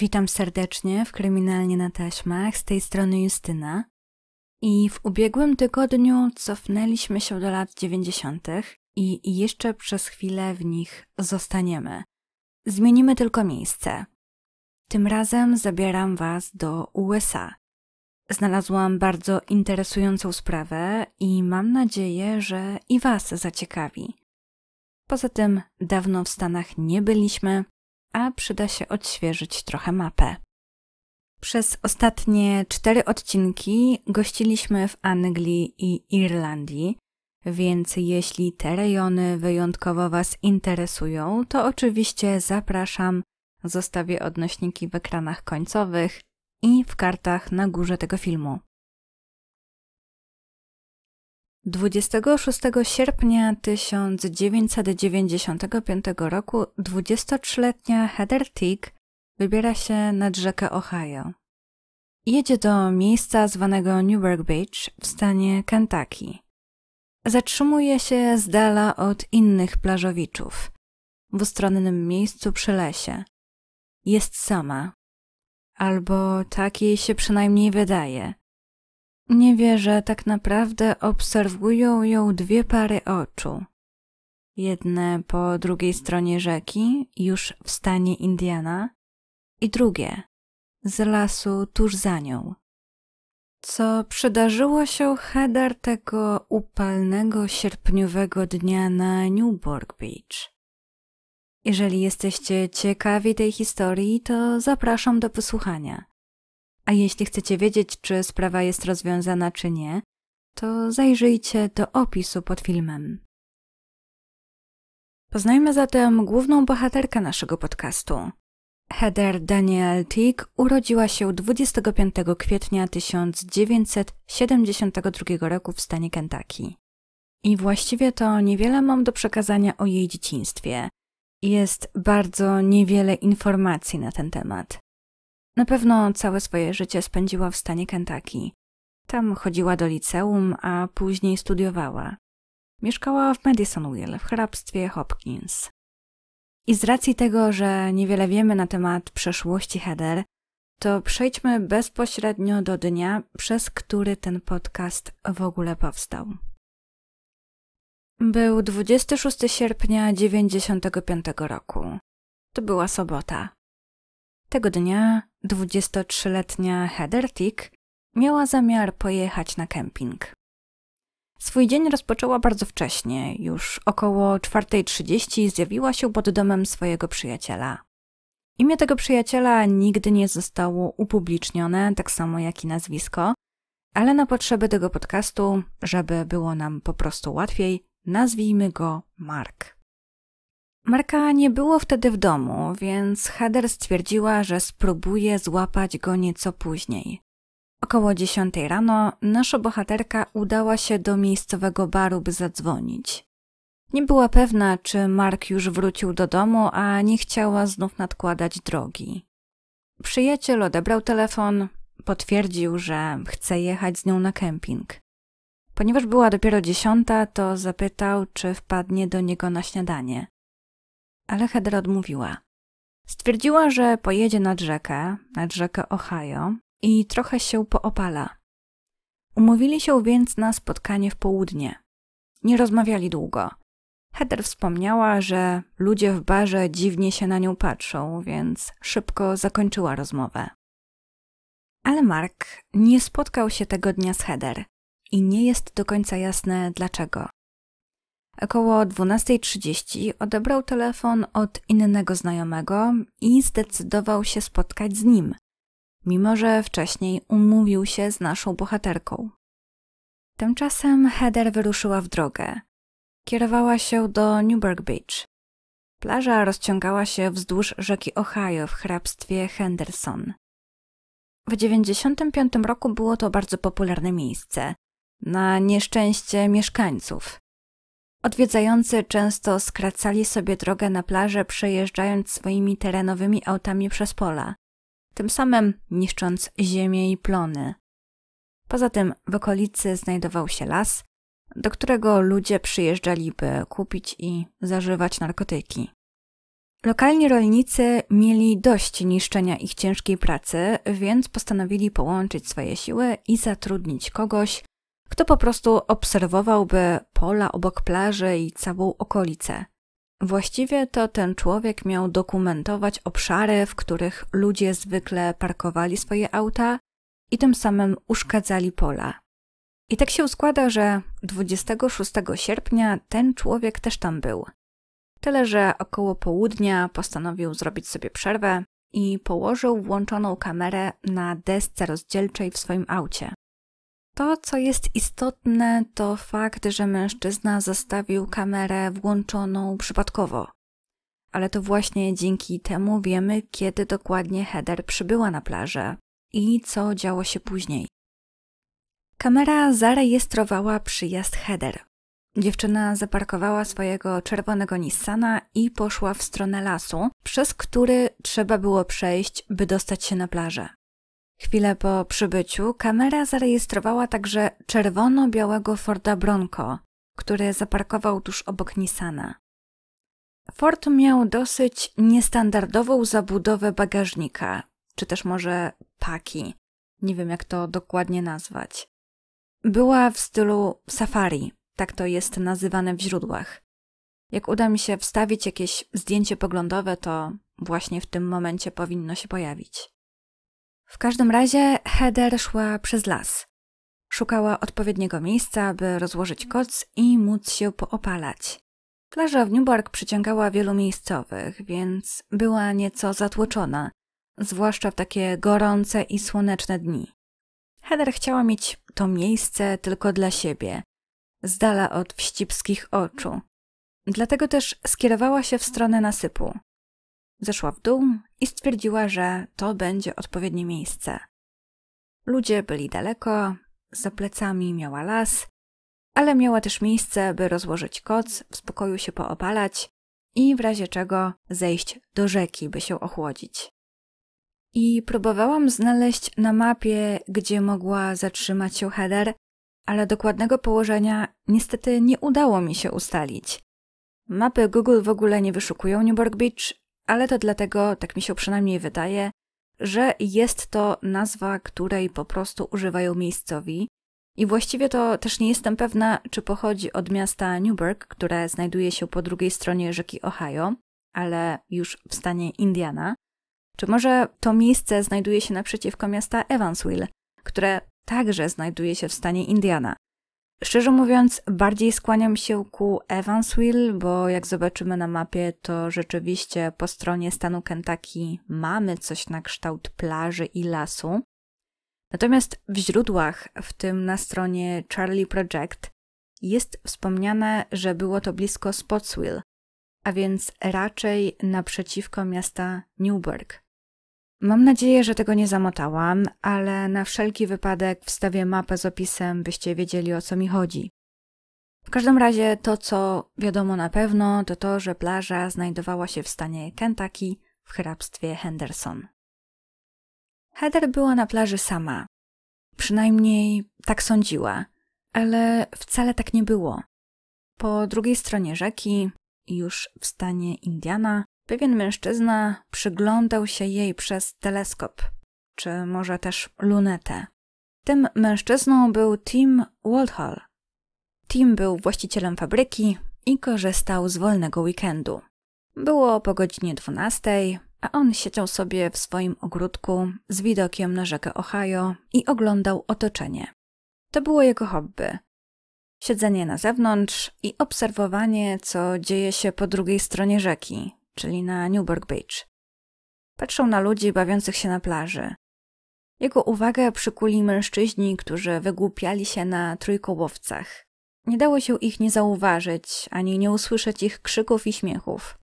Witam serdecznie w Kryminalnie na Taśmach, z tej strony Justyna. I w ubiegłym tygodniu cofnęliśmy się do lat 90. i jeszcze przez chwilę w nich zostaniemy. Zmienimy tylko miejsce. Tym razem zabieram Was do USA. Znalazłam bardzo interesującą sprawę i mam nadzieję, że i Was zaciekawi. Poza tym dawno w Stanach nie byliśmy, a przyda się odświeżyć trochę mapę. Przez ostatnie cztery odcinki gościliśmy w Anglii i Irlandii, więc jeśli te rejony wyjątkowo Was interesują, to oczywiście zapraszam, zostawię odnośniki w ekranach końcowych i w kartach na górze tego filmu. 26 sierpnia 1995 roku 23-letnia Heather Teague wybiera się nad rzekę Ohio. Jedzie do miejsca zwanego Newburgh Beach w stanie Kentucky. Zatrzymuje się z dala od innych plażowiczów, w ustronnym miejscu przy lesie. Jest sama. Albo tak jej się przynajmniej wydaje – nie wie, że tak naprawdę obserwują ją dwie pary oczu. Jedne po drugiej stronie rzeki, już w stanie Indiana, i drugie z lasu tuż za nią. Co przydarzyło się Heather tego upalnego sierpniowego dnia na Newburgh Beach? Jeżeli jesteście ciekawi tej historii, to zapraszam do posłuchania. A jeśli chcecie wiedzieć, czy sprawa jest rozwiązana, czy nie, to zajrzyjcie do opisu pod filmem. Poznajmy zatem główną bohaterkę naszego podcastu. Heather Daniel Teague urodziła się 25 kwietnia 1972 roku w stanie Kentucky. I właściwie to niewiele mam do przekazania o jej dzieciństwie. Jest bardzo niewiele informacji na ten temat. Na pewno całe swoje życie spędziła w stanie Kentucky. Tam chodziła do liceum, a później studiowała. Mieszkała w Madisonville w hrabstwie Hopkins. I z racji tego, że niewiele wiemy na temat przeszłości Heather, to przejdźmy bezpośrednio do dnia, przez który ten podcast w ogóle powstał. Był 26 sierpnia 1995 roku. To była sobota. Tego dnia 23-letnia Heather Tick miała zamiar pojechać na kemping. Swój dzień rozpoczęła bardzo wcześnie, już około 4.30 zjawiła się pod domem swojego przyjaciela. Imię tego przyjaciela nigdy nie zostało upublicznione, tak samo jak i nazwisko, ale na potrzeby tego podcastu, żeby było nam po prostu łatwiej, nazwijmy go Mark. Marka nie było wtedy w domu, więc Heather stwierdziła, że spróbuje złapać go nieco później. Około 10 rano nasza bohaterka udała się do miejscowego baru, by zadzwonić. Nie była pewna, czy Mark już wrócił do domu, a nie chciała znów nadkładać drogi. Przyjaciel odebrał telefon, potwierdził, że chce jechać z nią na kemping. Ponieważ była dopiero dziesiąta, to zapytał, czy wpadnie do niego na śniadanie ale Hedra odmówiła. Stwierdziła, że pojedzie nad rzekę, nad rzekę Ohio i trochę się poopala. Umówili się więc na spotkanie w południe. Nie rozmawiali długo. Heather wspomniała, że ludzie w barze dziwnie się na nią patrzą, więc szybko zakończyła rozmowę. Ale Mark nie spotkał się tego dnia z Heather i nie jest do końca jasne dlaczego. Około 12.30 odebrał telefon od innego znajomego i zdecydował się spotkać z nim, mimo że wcześniej umówił się z naszą bohaterką. Tymczasem Heather wyruszyła w drogę. Kierowała się do Newburgh Beach. Plaża rozciągała się wzdłuż rzeki Ohio w hrabstwie Henderson. W 1995 roku było to bardzo popularne miejsce, na nieszczęście mieszkańców. Odwiedzający często skracali sobie drogę na plażę, przejeżdżając swoimi terenowymi autami przez pola, tym samym niszcząc ziemię i plony. Poza tym w okolicy znajdował się las, do którego ludzie przyjeżdżali, by kupić i zażywać narkotyki. Lokalni rolnicy mieli dość niszczenia ich ciężkiej pracy, więc postanowili połączyć swoje siły i zatrudnić kogoś, kto po prostu obserwowałby pola obok plaży i całą okolicę. Właściwie to ten człowiek miał dokumentować obszary, w których ludzie zwykle parkowali swoje auta i tym samym uszkadzali pola. I tak się składa, że 26 sierpnia ten człowiek też tam był. Tyle, że około południa postanowił zrobić sobie przerwę i położył włączoną kamerę na desce rozdzielczej w swoim aucie. To, co jest istotne, to fakt, że mężczyzna zostawił kamerę włączoną przypadkowo. Ale to właśnie dzięki temu wiemy, kiedy dokładnie Heather przybyła na plażę i co działo się później. Kamera zarejestrowała przyjazd Heather. Dziewczyna zaparkowała swojego czerwonego Nissana i poszła w stronę lasu, przez który trzeba było przejść, by dostać się na plażę. Chwilę po przybyciu kamera zarejestrowała także czerwono-białego Forda Bronco, który zaparkował tuż obok Nissana. Ford miał dosyć niestandardową zabudowę bagażnika, czy też może paki, nie wiem jak to dokładnie nazwać. Była w stylu safari, tak to jest nazywane w źródłach. Jak uda mi się wstawić jakieś zdjęcie poglądowe, to właśnie w tym momencie powinno się pojawić. W każdym razie Heather szła przez las. Szukała odpowiedniego miejsca, by rozłożyć koc i móc się poopalać. Plaża w Newburgh przyciągała wielu miejscowych, więc była nieco zatłoczona, zwłaszcza w takie gorące i słoneczne dni. Heather chciała mieć to miejsce tylko dla siebie, z dala od wścibskich oczu. Dlatego też skierowała się w stronę nasypu. Zeszła w dół i stwierdziła, że to będzie odpowiednie miejsce. Ludzie byli daleko, za plecami miała las, ale miała też miejsce, by rozłożyć koc, w spokoju się poopalać i w razie czego zejść do rzeki, by się ochłodzić. I próbowałam znaleźć na mapie, gdzie mogła zatrzymać się Heather, ale dokładnego położenia niestety nie udało mi się ustalić. Mapy Google w ogóle nie wyszukują Newburgh Beach, ale to dlatego, tak mi się przynajmniej wydaje, że jest to nazwa, której po prostu używają miejscowi. I właściwie to też nie jestem pewna, czy pochodzi od miasta Newburgh, które znajduje się po drugiej stronie rzeki Ohio, ale już w stanie Indiana. Czy może to miejsce znajduje się naprzeciwko miasta Evansville, które także znajduje się w stanie Indiana. Szczerze mówiąc, bardziej skłaniam się ku Evansville, bo jak zobaczymy na mapie, to rzeczywiście po stronie stanu Kentucky mamy coś na kształt plaży i lasu. Natomiast w źródłach, w tym na stronie Charlie Project, jest wspomniane, że było to blisko Spotsville, a więc raczej naprzeciwko miasta Newburgh. Mam nadzieję, że tego nie zamotałam, ale na wszelki wypadek wstawię mapę z opisem, byście wiedzieli o co mi chodzi. W każdym razie to, co wiadomo na pewno, to to, że plaża znajdowała się w stanie Kentucky w hrabstwie Henderson. Heather była na plaży sama. Przynajmniej tak sądziła, ale wcale tak nie było. Po drugiej stronie rzeki, już w stanie Indiana, pewien mężczyzna przyglądał się jej przez teleskop, czy może też lunetę. Tym mężczyzną był Tim Waldhall. Tim był właścicielem fabryki i korzystał z wolnego weekendu. Było po godzinie 12, a on siedział sobie w swoim ogródku z widokiem na rzekę Ohio i oglądał otoczenie. To było jego hobby. Siedzenie na zewnątrz i obserwowanie, co dzieje się po drugiej stronie rzeki, czyli na Newburgh Beach. Patrzą na ludzi bawiących się na plaży. Jego uwagę przykuli mężczyźni, którzy wygłupiali się na trójkołowcach. Nie dało się ich nie zauważyć, ani nie usłyszeć ich krzyków i śmiechów.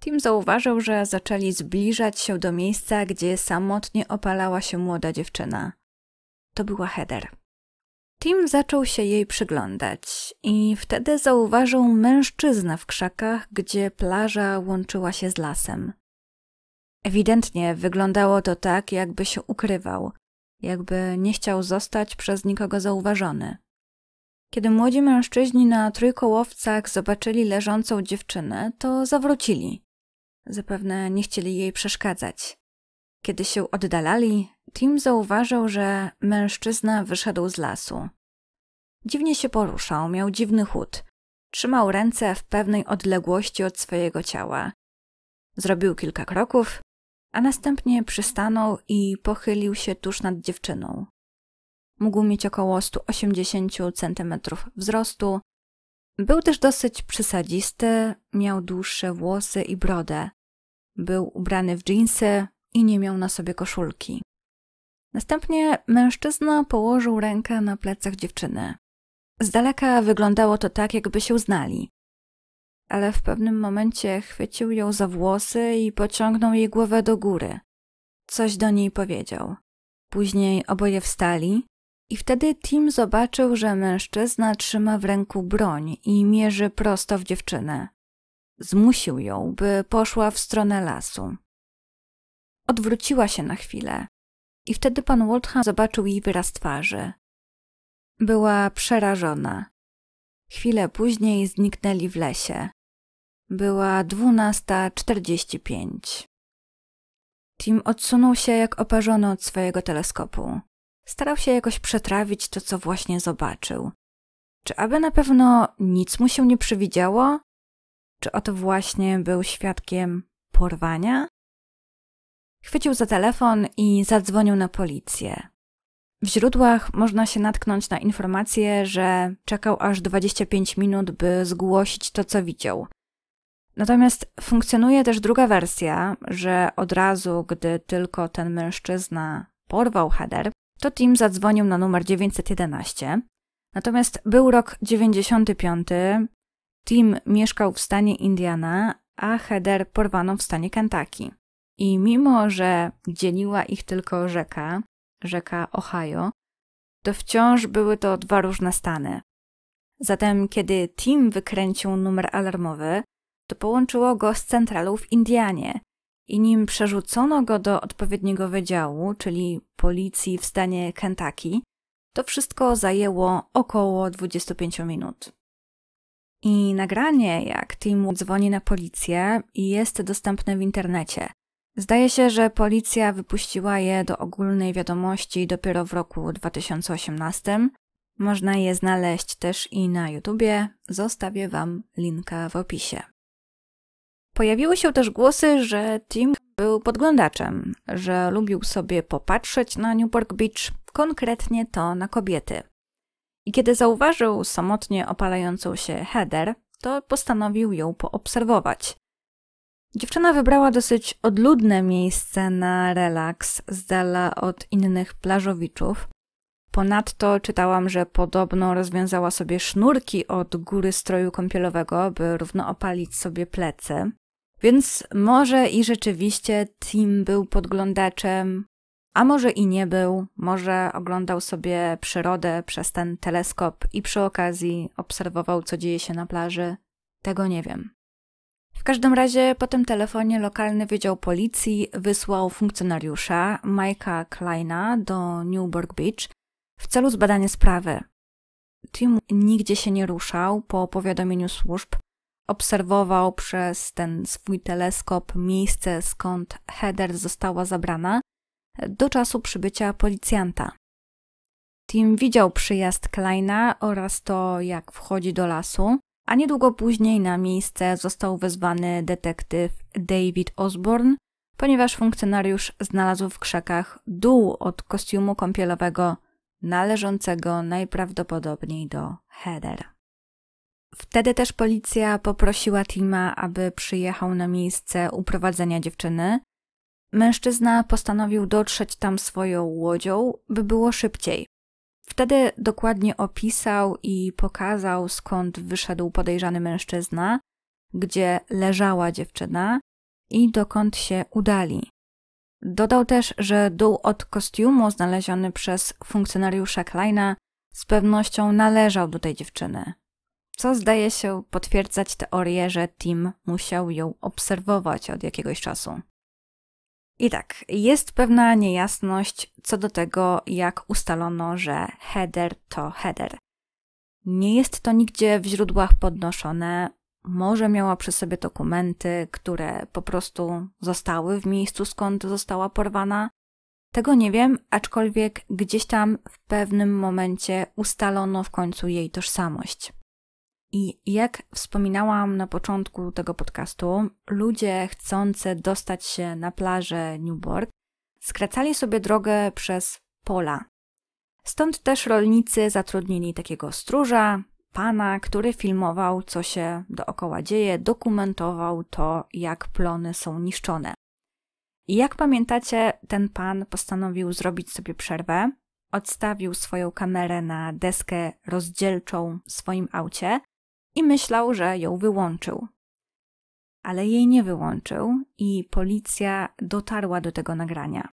Tim zauważył, że zaczęli zbliżać się do miejsca, gdzie samotnie opalała się młoda dziewczyna. To była Heather. Tim zaczął się jej przyglądać i wtedy zauważył mężczyznę w krzakach, gdzie plaża łączyła się z lasem. Ewidentnie wyglądało to tak, jakby się ukrywał, jakby nie chciał zostać przez nikogo zauważony. Kiedy młodzi mężczyźni na trójkołowcach zobaczyli leżącą dziewczynę, to zawrócili. Zapewne nie chcieli jej przeszkadzać. Kiedy się oddalali, Tim zauważył, że mężczyzna wyszedł z lasu. Dziwnie się poruszał, miał dziwny chód. Trzymał ręce w pewnej odległości od swojego ciała. Zrobił kilka kroków, a następnie przystanął i pochylił się tuż nad dziewczyną. Mógł mieć około 180 cm wzrostu. Był też dosyć przysadzisty, miał dłuższe włosy i brodę. Był ubrany w dżinsy i nie miał na sobie koszulki. Następnie mężczyzna położył rękę na plecach dziewczyny. Z daleka wyglądało to tak, jakby się znali. Ale w pewnym momencie chwycił ją za włosy i pociągnął jej głowę do góry. Coś do niej powiedział. Później oboje wstali i wtedy Tim zobaczył, że mężczyzna trzyma w ręku broń i mierzy prosto w dziewczynę. Zmusił ją, by poszła w stronę lasu. Odwróciła się na chwilę, i wtedy pan Waltham zobaczył jej wyraz twarzy. Była przerażona. Chwilę później zniknęli w lesie. Była dwunasta czterdzieści pięć. Tim odsunął się jak oparzony od swojego teleskopu. Starał się jakoś przetrawić to, co właśnie zobaczył. Czy aby na pewno nic mu się nie przywidziało? Czy oto właśnie był świadkiem porwania? Chwycił za telefon i zadzwonił na policję. W źródłach można się natknąć na informację, że czekał aż 25 minut, by zgłosić to, co widział. Natomiast funkcjonuje też druga wersja, że od razu, gdy tylko ten mężczyzna porwał Heather, to Tim zadzwonił na numer 911. Natomiast był rok 95, Tim mieszkał w stanie Indiana, a Heather porwano w stanie Kentucky. I mimo, że dzieliła ich tylko rzeka, rzeka Ohio, to wciąż były to dwa różne stany. Zatem, kiedy Tim wykręcił numer alarmowy, to połączyło go z centralą w Indianie i nim przerzucono go do odpowiedniego wydziału, czyli policji w stanie Kentucky, to wszystko zajęło około 25 minut. I nagranie, jak Tim dzwoni na policję, jest dostępne w internecie. Zdaje się, że policja wypuściła je do ogólnej wiadomości dopiero w roku 2018. Można je znaleźć też i na YouTubie. Zostawię Wam linka w opisie. Pojawiły się też głosy, że Tim był podglądaczem, że lubił sobie popatrzeć na Newport Beach, konkretnie to na kobiety. I kiedy zauważył samotnie opalającą się Heather, to postanowił ją poobserwować – Dziewczyna wybrała dosyć odludne miejsce na relaks, z dala od innych plażowiczów. Ponadto czytałam, że podobno rozwiązała sobie sznurki od góry stroju kąpielowego, by równo opalić sobie plecy. Więc może i rzeczywiście Tim był podglądaczem, a może i nie był, może oglądał sobie przyrodę przez ten teleskop i przy okazji obserwował, co dzieje się na plaży. Tego nie wiem. W każdym razie po tym telefonie lokalny wydział policji wysłał funkcjonariusza Mike'a Kleina do Newburgh Beach w celu zbadania sprawy. Tim nigdzie się nie ruszał po powiadomieniu służb. Obserwował przez ten swój teleskop miejsce, skąd Heather została zabrana, do czasu przybycia policjanta. Tim widział przyjazd Kleina oraz to, jak wchodzi do lasu. A niedługo później na miejsce został wezwany detektyw David Osborne, ponieważ funkcjonariusz znalazł w krzakach dół od kostiumu kąpielowego należącego najprawdopodobniej do Heather. Wtedy też policja poprosiła Tima, aby przyjechał na miejsce uprowadzenia dziewczyny. Mężczyzna postanowił dotrzeć tam swoją łodzią, by było szybciej, Wtedy dokładnie opisał i pokazał, skąd wyszedł podejrzany mężczyzna, gdzie leżała dziewczyna i dokąd się udali. Dodał też, że dół od kostiumu znaleziony przez funkcjonariusza Kleina z pewnością należał do tej dziewczyny, co zdaje się potwierdzać teorię, że Tim musiał ją obserwować od jakiegoś czasu. I tak, jest pewna niejasność co do tego, jak ustalono, że header to header. Nie jest to nigdzie w źródłach podnoszone, może miała przy sobie dokumenty, które po prostu zostały w miejscu, skąd została porwana. Tego nie wiem, aczkolwiek gdzieś tam w pewnym momencie ustalono w końcu jej tożsamość. I jak wspominałam na początku tego podcastu, ludzie chcący dostać się na plażę Newport skracali sobie drogę przez pola. Stąd też rolnicy zatrudnili takiego stróża, pana, który filmował, co się dookoła dzieje, dokumentował to, jak plony są niszczone. I jak pamiętacie, ten pan postanowił zrobić sobie przerwę, odstawił swoją kamerę na deskę rozdzielczą w swoim aucie i myślał, że ją wyłączył. Ale jej nie wyłączył i policja dotarła do tego nagrania.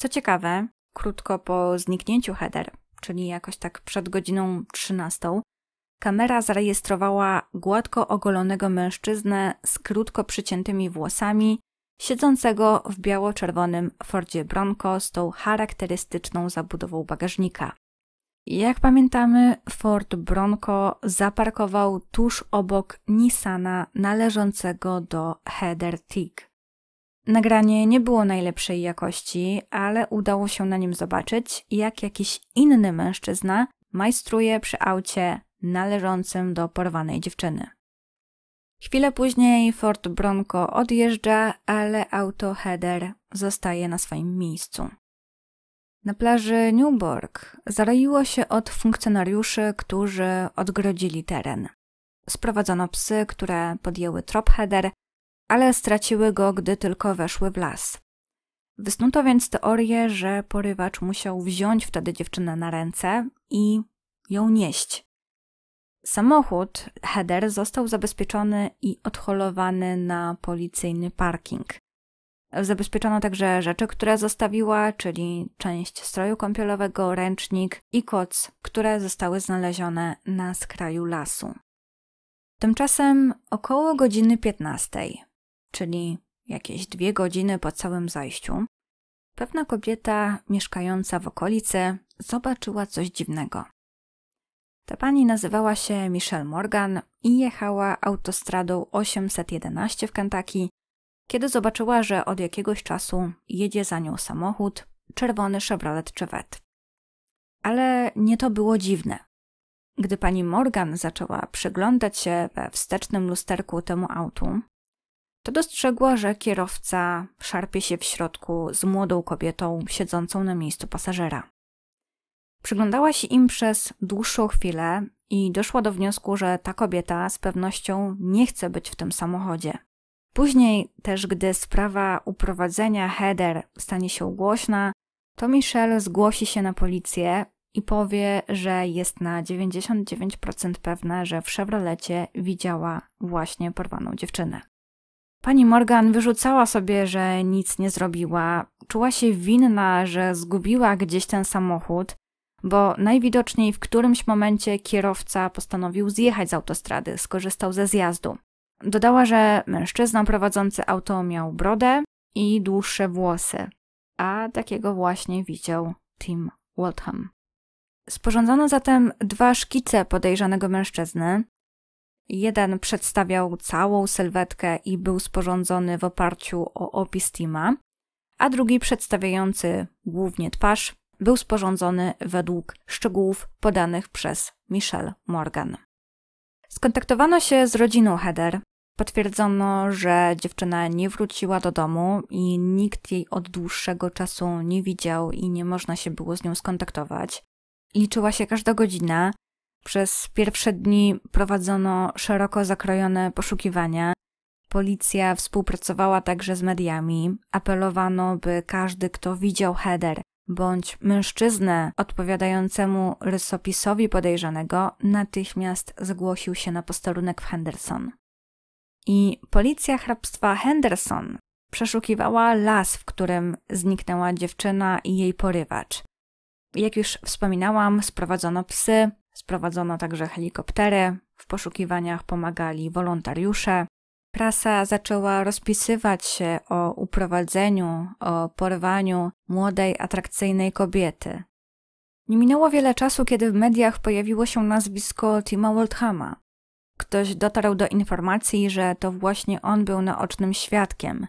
Co ciekawe, krótko po zniknięciu Heather, czyli jakoś tak przed godziną 13, kamera zarejestrowała gładko ogolonego mężczyznę z krótko przyciętymi włosami, siedzącego w biało-czerwonym Fordzie Bronco z tą charakterystyczną zabudową bagażnika. Jak pamiętamy, Ford Bronco zaparkował tuż obok Nissana należącego do Heather Teague. Nagranie nie było najlepszej jakości, ale udało się na nim zobaczyć, jak jakiś inny mężczyzna majstruje przy aucie należącym do porwanej dziewczyny. Chwilę później Ford Bronco odjeżdża, ale auto Heather zostaje na swoim miejscu. Na plaży Newburg zaroiło się od funkcjonariuszy, którzy odgrodzili teren. Sprowadzono psy, które podjęły trop header, ale straciły go, gdy tylko weszły w las. Wysnuto więc teorię, że porywacz musiał wziąć wtedy dziewczynę na ręce i ją nieść. Samochód header został zabezpieczony i odholowany na policyjny parking. Zabezpieczono także rzeczy, które zostawiła, czyli część stroju kąpielowego, ręcznik i koc, które zostały znalezione na skraju lasu. Tymczasem około godziny 15, czyli jakieś dwie godziny po całym zajściu, pewna kobieta mieszkająca w okolicy zobaczyła coś dziwnego. Ta pani nazywała się Michelle Morgan i jechała autostradą 811 w Kentucky kiedy zobaczyła, że od jakiegoś czasu jedzie za nią samochód, czerwony Chevrolet Chevette. Ale nie to było dziwne. Gdy pani Morgan zaczęła przyglądać się we wstecznym lusterku temu autu, to dostrzegła, że kierowca szarpie się w środku z młodą kobietą siedzącą na miejscu pasażera. Przyglądała się im przez dłuższą chwilę i doszła do wniosku, że ta kobieta z pewnością nie chce być w tym samochodzie. Później też, gdy sprawa uprowadzenia Heather stanie się głośna, to Michelle zgłosi się na policję i powie, że jest na 99% pewna, że w Chevrolecie widziała właśnie porwaną dziewczynę. Pani Morgan wyrzucała sobie, że nic nie zrobiła, czuła się winna, że zgubiła gdzieś ten samochód, bo najwidoczniej w którymś momencie kierowca postanowił zjechać z autostrady, skorzystał ze zjazdu. Dodała, że mężczyzna prowadzący auto miał brodę i dłuższe włosy, a takiego właśnie widział Tim Waltham. Sporządzono zatem dwa szkice podejrzanego mężczyzny. Jeden przedstawiał całą sylwetkę i był sporządzony w oparciu o opis Tima, a drugi przedstawiający głównie twarz był sporządzony według szczegółów podanych przez Michelle Morgan. Skontaktowano się z rodziną Heather, Potwierdzono, że dziewczyna nie wróciła do domu i nikt jej od dłuższego czasu nie widział i nie można się było z nią skontaktować. Liczyła się każda godzina. Przez pierwsze dni prowadzono szeroko zakrojone poszukiwania. Policja współpracowała także z mediami. Apelowano, by każdy, kto widział Heder bądź mężczyznę odpowiadającemu rysopisowi podejrzanego, natychmiast zgłosił się na posterunek w Henderson i policja hrabstwa Henderson przeszukiwała las, w którym zniknęła dziewczyna i jej porywacz. Jak już wspominałam, sprowadzono psy, sprowadzono także helikoptery, w poszukiwaniach pomagali wolontariusze. Prasa zaczęła rozpisywać się o uprowadzeniu, o porwaniu młodej, atrakcyjnej kobiety. Nie minęło wiele czasu, kiedy w mediach pojawiło się nazwisko Tima Oldhama. Ktoś dotarł do informacji, że to właśnie on był naocznym świadkiem.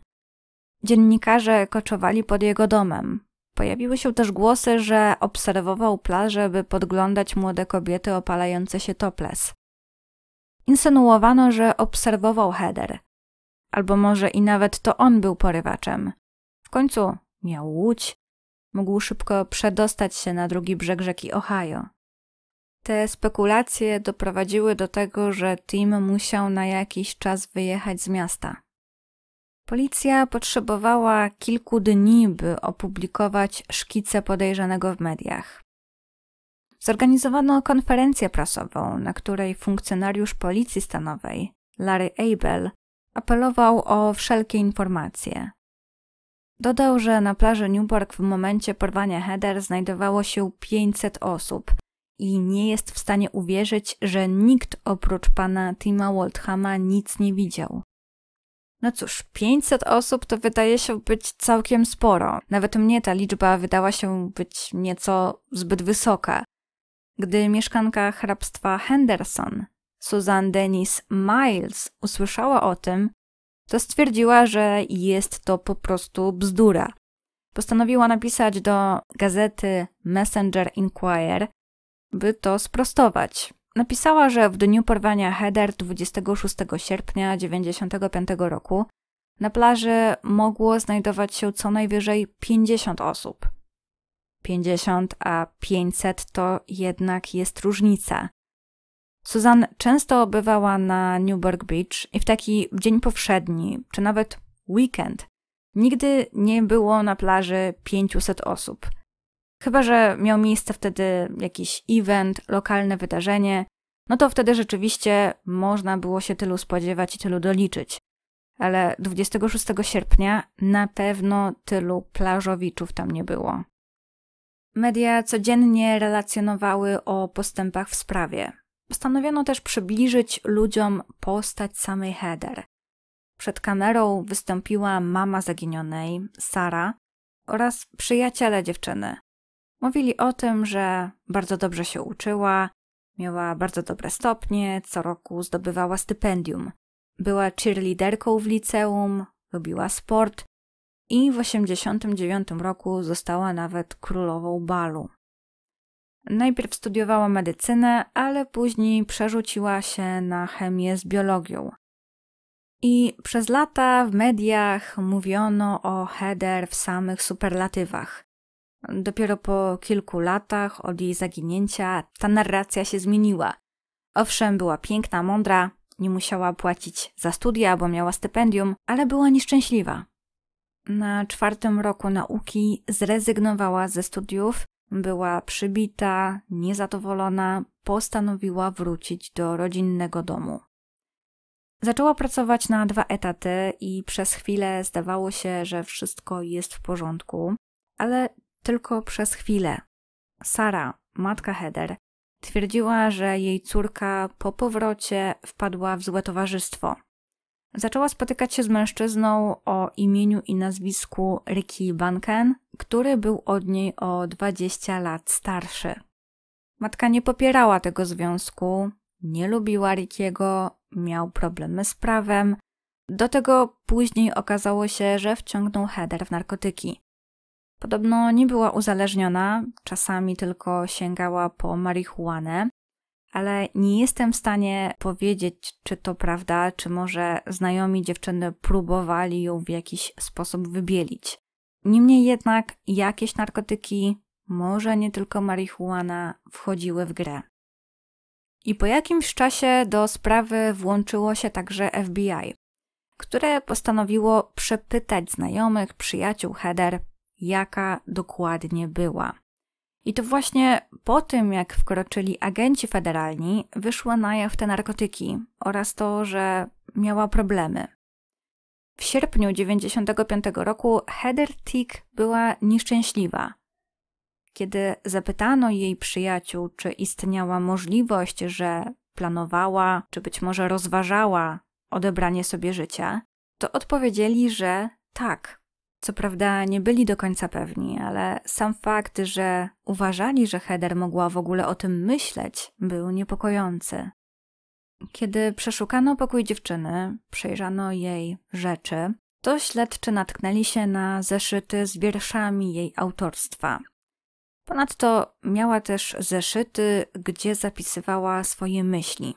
Dziennikarze koczowali pod jego domem. Pojawiły się też głosy, że obserwował plażę, by podglądać młode kobiety opalające się toples. Insynuowano, że obserwował Heder, Albo może i nawet to on był porywaczem. W końcu miał łódź, mógł szybko przedostać się na drugi brzeg rzeki Ohio. Te spekulacje doprowadziły do tego, że Tim musiał na jakiś czas wyjechać z miasta. Policja potrzebowała kilku dni, by opublikować szkice podejrzanego w mediach. Zorganizowano konferencję prasową, na której funkcjonariusz policji stanowej, Larry Abel, apelował o wszelkie informacje. Dodał, że na plaży Newport w momencie porwania Heather znajdowało się 500 osób, i nie jest w stanie uwierzyć, że nikt oprócz pana Tima Waldhama nic nie widział. No cóż, 500 osób to wydaje się być całkiem sporo. Nawet mnie ta liczba wydała się być nieco zbyt wysoka. Gdy mieszkanka hrabstwa Henderson, Susan Dennis Miles, usłyszała o tym, to stwierdziła, że jest to po prostu bzdura. Postanowiła napisać do gazety Messenger Inquirer, by to sprostować. Napisała, że w dniu porwania Heather 26 sierpnia 1995 roku na plaży mogło znajdować się co najwyżej 50 osób. 50 a 500 to jednak jest różnica. Susan często bywała na Newburgh Beach i w taki dzień powszedni, czy nawet weekend, nigdy nie było na plaży 500 osób. Chyba, że miał miejsce wtedy jakiś event, lokalne wydarzenie, no to wtedy rzeczywiście można było się tylu spodziewać i tylu doliczyć. Ale 26 sierpnia na pewno tylu plażowiczów tam nie było. Media codziennie relacjonowały o postępach w sprawie. Postanowiono też przybliżyć ludziom postać samej Heather. Przed kamerą wystąpiła mama zaginionej, Sara, oraz przyjaciele dziewczyny, Mówili o tym, że bardzo dobrze się uczyła, miała bardzo dobre stopnie, co roku zdobywała stypendium. Była cheerleaderką w liceum, lubiła sport i w 89 roku została nawet królową balu. Najpierw studiowała medycynę, ale później przerzuciła się na chemię z biologią. I przez lata w mediach mówiono o Heder w samych superlatywach. Dopiero po kilku latach od jej zaginięcia ta narracja się zmieniła. Owszem, była piękna, mądra, nie musiała płacić za studia, bo miała stypendium, ale była nieszczęśliwa. Na czwartym roku nauki zrezygnowała ze studiów, była przybita, niezadowolona, postanowiła wrócić do rodzinnego domu. Zaczęła pracować na dwa etaty i przez chwilę zdawało się, że wszystko jest w porządku, ale tylko przez chwilę. Sara, matka Heder, twierdziła, że jej córka po powrocie wpadła w złe towarzystwo. Zaczęła spotykać się z mężczyzną o imieniu i nazwisku Ricky Banken, który był od niej o 20 lat starszy. Matka nie popierała tego związku, nie lubiła Rickiego, miał problemy z prawem. Do tego później okazało się, że wciągnął Heather w narkotyki. Podobno nie była uzależniona, czasami tylko sięgała po marihuanę, ale nie jestem w stanie powiedzieć, czy to prawda, czy może znajomi dziewczyny próbowali ją w jakiś sposób wybielić. Niemniej jednak jakieś narkotyki, może nie tylko marihuana, wchodziły w grę. I po jakimś czasie do sprawy włączyło się także FBI, które postanowiło przepytać znajomych, przyjaciół Heather jaka dokładnie była. I to właśnie po tym, jak wkroczyli agenci federalni, wyszły na jaw te narkotyki oraz to, że miała problemy. W sierpniu 1995 roku Heather Tick była nieszczęśliwa. Kiedy zapytano jej przyjaciół, czy istniała możliwość, że planowała, czy być może rozważała odebranie sobie życia, to odpowiedzieli, że tak, co prawda nie byli do końca pewni, ale sam fakt, że uważali, że Heder mogła w ogóle o tym myśleć, był niepokojący. Kiedy przeszukano pokój dziewczyny, przejrzano jej rzeczy, to śledczy natknęli się na zeszyty z wierszami jej autorstwa. Ponadto miała też zeszyty, gdzie zapisywała swoje myśli.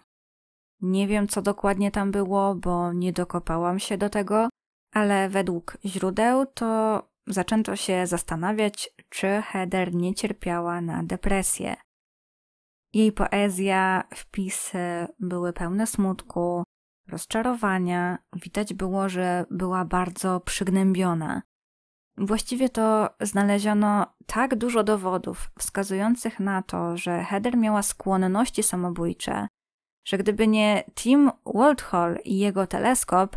Nie wiem, co dokładnie tam było, bo nie dokopałam się do tego, ale według źródeł to zaczęto się zastanawiać, czy Heder nie cierpiała na depresję. Jej poezja, wpisy były pełne smutku, rozczarowania, widać było, że była bardzo przygnębiona. Właściwie to znaleziono tak dużo dowodów wskazujących na to, że Heder miała skłonności samobójcze, że gdyby nie Tim Waldhall i jego teleskop,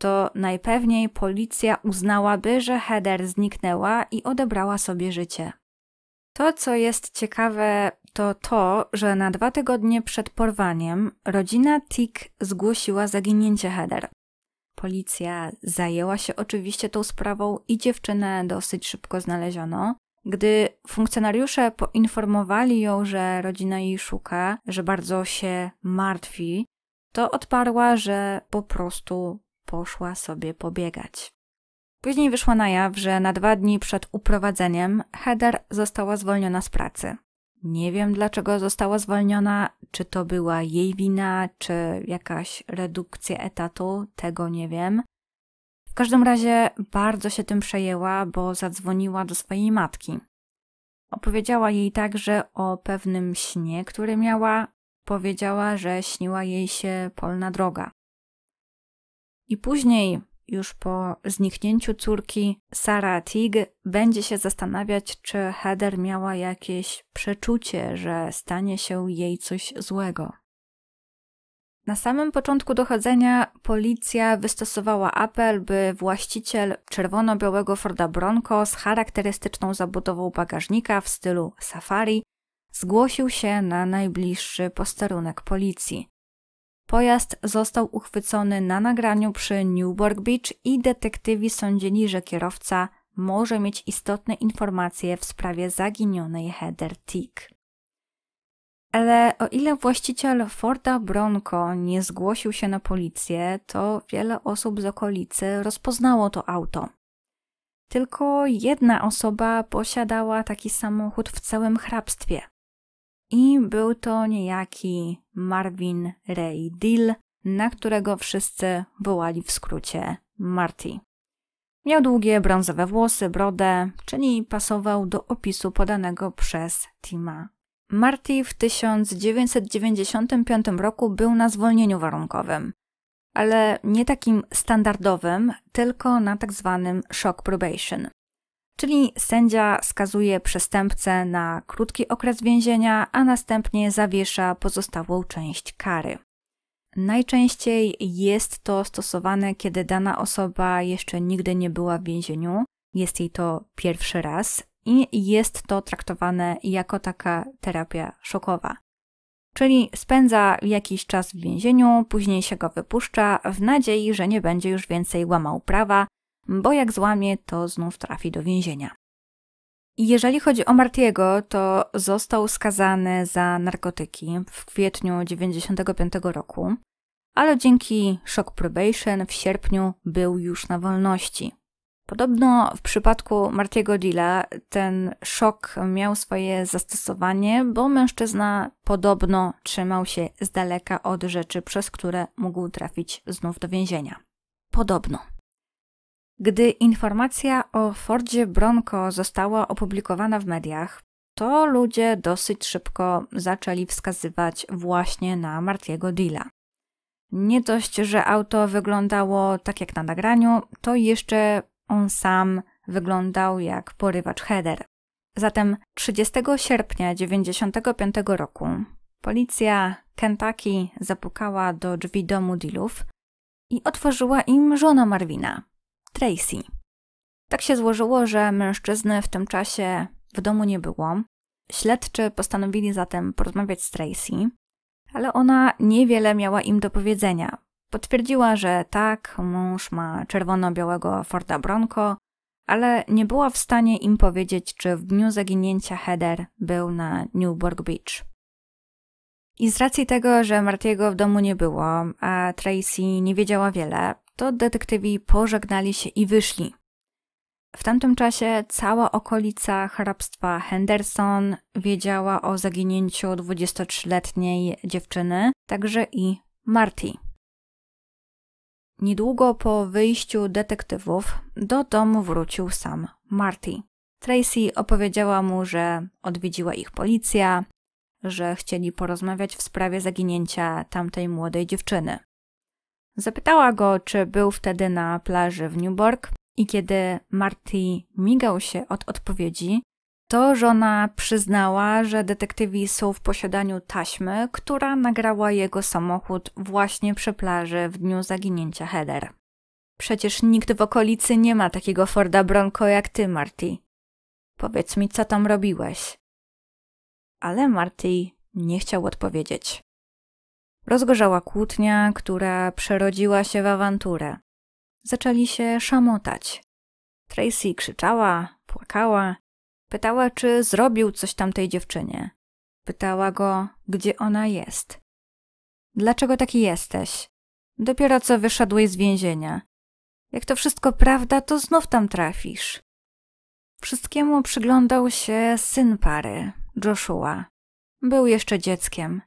to najpewniej policja uznałaby, że Heather zniknęła i odebrała sobie życie. To, co jest ciekawe, to to, że na dwa tygodnie przed porwaniem rodzina Tick zgłosiła zaginięcie Heather. Policja zajęła się oczywiście tą sprawą i dziewczynę dosyć szybko znaleziono. Gdy funkcjonariusze poinformowali ją, że rodzina jej szuka, że bardzo się martwi, to odparła, że po prostu poszła sobie pobiegać. Później wyszło na jaw, że na dwa dni przed uprowadzeniem Heather została zwolniona z pracy. Nie wiem dlaczego została zwolniona, czy to była jej wina, czy jakaś redukcja etatu, tego nie wiem. W każdym razie bardzo się tym przejęła, bo zadzwoniła do swojej matki. Opowiedziała jej także o pewnym śnie, który miała. Powiedziała, że śniła jej się polna droga. I później, już po zniknięciu córki, Sara Tig będzie się zastanawiać, czy Heather miała jakieś przeczucie, że stanie się jej coś złego. Na samym początku dochodzenia policja wystosowała apel, by właściciel czerwono-białego Forda Bronco z charakterystyczną zabudową bagażnika w stylu safari zgłosił się na najbliższy posterunek policji. Pojazd został uchwycony na nagraniu przy Newburgh Beach i detektywi sądzili, że kierowca może mieć istotne informacje w sprawie zaginionej Heather Tick. Ale o ile właściciel Forda Bronco nie zgłosił się na policję, to wiele osób z okolicy rozpoznało to auto. Tylko jedna osoba posiadała taki samochód w całym hrabstwie i był to niejaki Marvin Ray Deal, na którego wszyscy wołali w skrócie Marty. Miał długie brązowe włosy, brodę, czyli pasował do opisu podanego przez Tima. Marty w 1995 roku był na zwolnieniu warunkowym, ale nie takim standardowym, tylko na tak zwanym shock probation czyli sędzia skazuje przestępcę na krótki okres więzienia, a następnie zawiesza pozostałą część kary. Najczęściej jest to stosowane, kiedy dana osoba jeszcze nigdy nie była w więzieniu, jest jej to pierwszy raz i jest to traktowane jako taka terapia szokowa. Czyli spędza jakiś czas w więzieniu, później się go wypuszcza w nadziei, że nie będzie już więcej łamał prawa, bo jak złamie, to znów trafi do więzienia. Jeżeli chodzi o Martiego, to został skazany za narkotyki w kwietniu 1995 roku, ale dzięki shock probation w sierpniu był już na wolności. Podobno w przypadku Martiego Dilla ten szok miał swoje zastosowanie, bo mężczyzna podobno trzymał się z daleka od rzeczy, przez które mógł trafić znów do więzienia. Podobno. Gdy informacja o Fordzie Bronco została opublikowana w mediach, to ludzie dosyć szybko zaczęli wskazywać właśnie na Martiego Dilla. Nie dość, że auto wyglądało tak jak na nagraniu, to jeszcze on sam wyglądał jak porywacz header. Zatem 30 sierpnia 1995 roku policja Kentucky zapukała do drzwi domu Dillów i otworzyła im żona Marwina, Tracy. Tak się złożyło, że mężczyzny w tym czasie w domu nie było. Śledczy postanowili zatem porozmawiać z Tracy, ale ona niewiele miała im do powiedzenia. Potwierdziła, że tak, mąż ma czerwono-białego Forda Bronco, ale nie była w stanie im powiedzieć, czy w dniu zaginięcia Heather był na Newburgh Beach. I z racji tego, że Martiego w domu nie było, a Tracy nie wiedziała wiele, to detektywi pożegnali się i wyszli. W tamtym czasie cała okolica hrabstwa Henderson wiedziała o zaginięciu 23-letniej dziewczyny, także i Marty. Niedługo po wyjściu detektywów do domu wrócił sam Marty. Tracy opowiedziała mu, że odwiedziła ich policja, że chcieli porozmawiać w sprawie zaginięcia tamtej młodej dziewczyny. Zapytała go, czy był wtedy na plaży w Newburgh i kiedy Marty migał się od odpowiedzi, to żona przyznała, że detektywi są w posiadaniu taśmy, która nagrała jego samochód właśnie przy plaży w dniu zaginięcia Heather. Przecież nikt w okolicy nie ma takiego Forda Bronco jak ty, Marty. Powiedz mi, co tam robiłeś? Ale Marty nie chciał odpowiedzieć. Rozgorzała kłótnia, która przerodziła się w awanturę. Zaczęli się szamotać. Tracy krzyczała, płakała, pytała, czy zrobił coś tamtej dziewczynie. Pytała go, gdzie ona jest. Dlaczego taki jesteś? Dopiero co wyszedłeś z więzienia. Jak to wszystko prawda, to znów tam trafisz. Wszystkiemu przyglądał się syn pary, Joshua. Był jeszcze dzieckiem.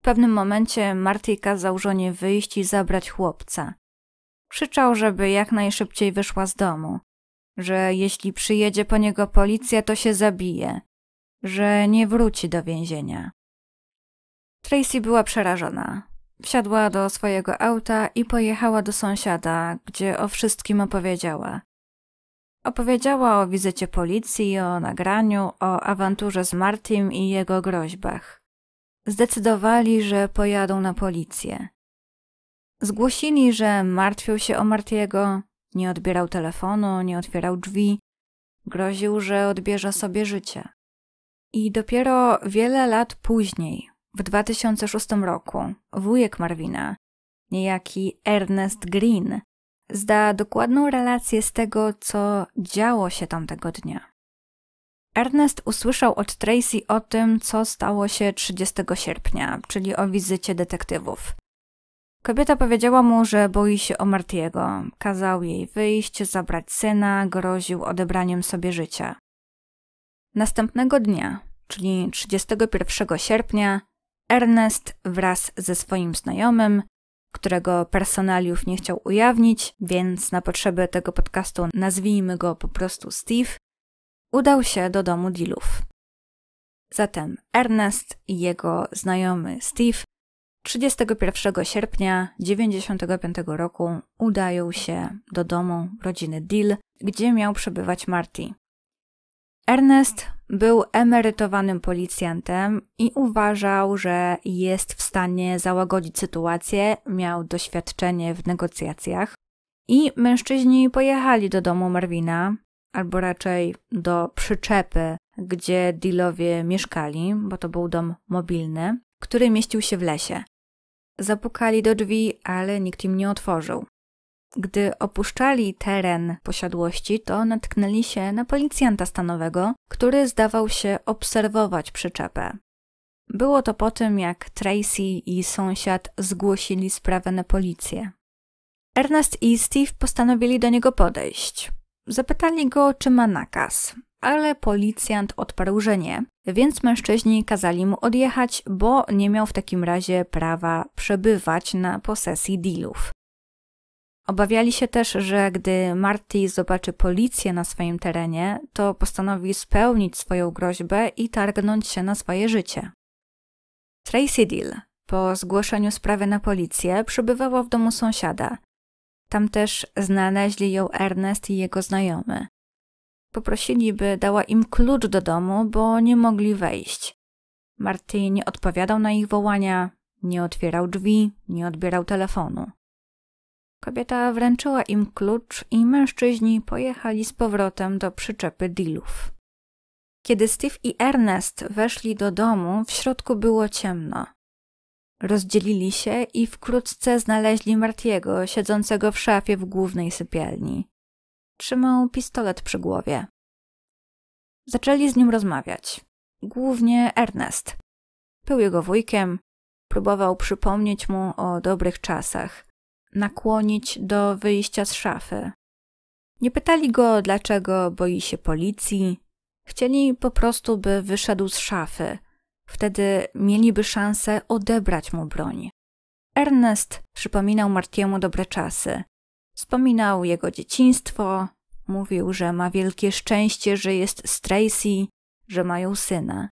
W pewnym momencie Marty kazał żonie wyjść i zabrać chłopca. Krzyczał, żeby jak najszybciej wyszła z domu, że jeśli przyjedzie po niego policja, to się zabije, że nie wróci do więzienia. Tracy była przerażona. Wsiadła do swojego auta i pojechała do sąsiada, gdzie o wszystkim opowiedziała. Opowiedziała o wizycie policji, o nagraniu, o awanturze z Martim i jego groźbach zdecydowali, że pojadą na policję. Zgłosili, że martwił się o Martiego, nie odbierał telefonu, nie otwierał drzwi, groził, że odbierze sobie życie. I dopiero wiele lat później, w 2006 roku, wujek Marwina, niejaki Ernest Green, zda dokładną relację z tego, co działo się tamtego dnia. Ernest usłyszał od Tracy o tym, co stało się 30 sierpnia, czyli o wizycie detektywów. Kobieta powiedziała mu, że boi się o Martiego, kazał jej wyjść, zabrać syna, groził odebraniem sobie życia. Następnego dnia, czyli 31 sierpnia, Ernest wraz ze swoim znajomym, którego personaliów nie chciał ujawnić, więc na potrzeby tego podcastu nazwijmy go po prostu Steve, udał się do domu Dilów. Zatem Ernest i jego znajomy Steve 31 sierpnia 1995 roku udają się do domu rodziny Deal, gdzie miał przebywać Marty. Ernest był emerytowanym policjantem i uważał, że jest w stanie załagodzić sytuację, miał doświadczenie w negocjacjach i mężczyźni pojechali do domu Marwina, albo raczej do przyczepy, gdzie Dilowie mieszkali, bo to był dom mobilny, który mieścił się w lesie. Zapukali do drzwi, ale nikt im nie otworzył. Gdy opuszczali teren posiadłości, to natknęli się na policjanta stanowego, który zdawał się obserwować przyczepę. Było to po tym, jak Tracy i sąsiad zgłosili sprawę na policję. Ernest i Steve postanowili do niego podejść. Zapytali go, czy ma nakaz, ale policjant odparł, że nie, więc mężczyźni kazali mu odjechać, bo nie miał w takim razie prawa przebywać na posesji dealów. Obawiali się też, że gdy Marty zobaczy policję na swoim terenie, to postanowi spełnić swoją groźbę i targnąć się na swoje życie. Tracy Deal po zgłoszeniu sprawy na policję przebywała w domu sąsiada, tam też znaleźli ją Ernest i jego znajomy. Poprosili, by dała im klucz do domu, bo nie mogli wejść. Marty nie odpowiadał na ich wołania, nie otwierał drzwi, nie odbierał telefonu. Kobieta wręczyła im klucz i mężczyźni pojechali z powrotem do przyczepy dealów. Kiedy Steve i Ernest weszli do domu, w środku było ciemno. Rozdzielili się i wkrótce znaleźli Martiego siedzącego w szafie w głównej sypialni. Trzymał pistolet przy głowie. Zaczęli z nim rozmawiać. Głównie Ernest. Był jego wujkiem, próbował przypomnieć mu o dobrych czasach, nakłonić do wyjścia z szafy. Nie pytali go, dlaczego boi się policji. Chcieli po prostu, by wyszedł z szafy – Wtedy mieliby szansę odebrać mu broń. Ernest przypominał Martiemu dobre czasy. Wspominał jego dzieciństwo, mówił, że ma wielkie szczęście, że jest z Tracy, że mają syna.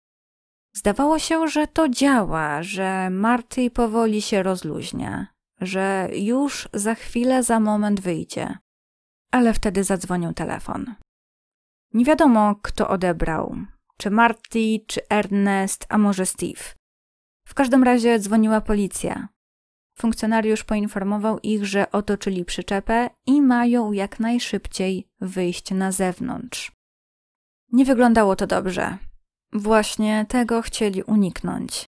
Zdawało się, że to działa, że Marty powoli się rozluźnia, że już za chwilę, za moment wyjdzie. Ale wtedy zadzwonił telefon. Nie wiadomo, kto odebrał czy Marty, czy Ernest, a może Steve. W każdym razie dzwoniła policja. Funkcjonariusz poinformował ich, że otoczyli przyczepę i mają jak najszybciej wyjść na zewnątrz. Nie wyglądało to dobrze. Właśnie tego chcieli uniknąć.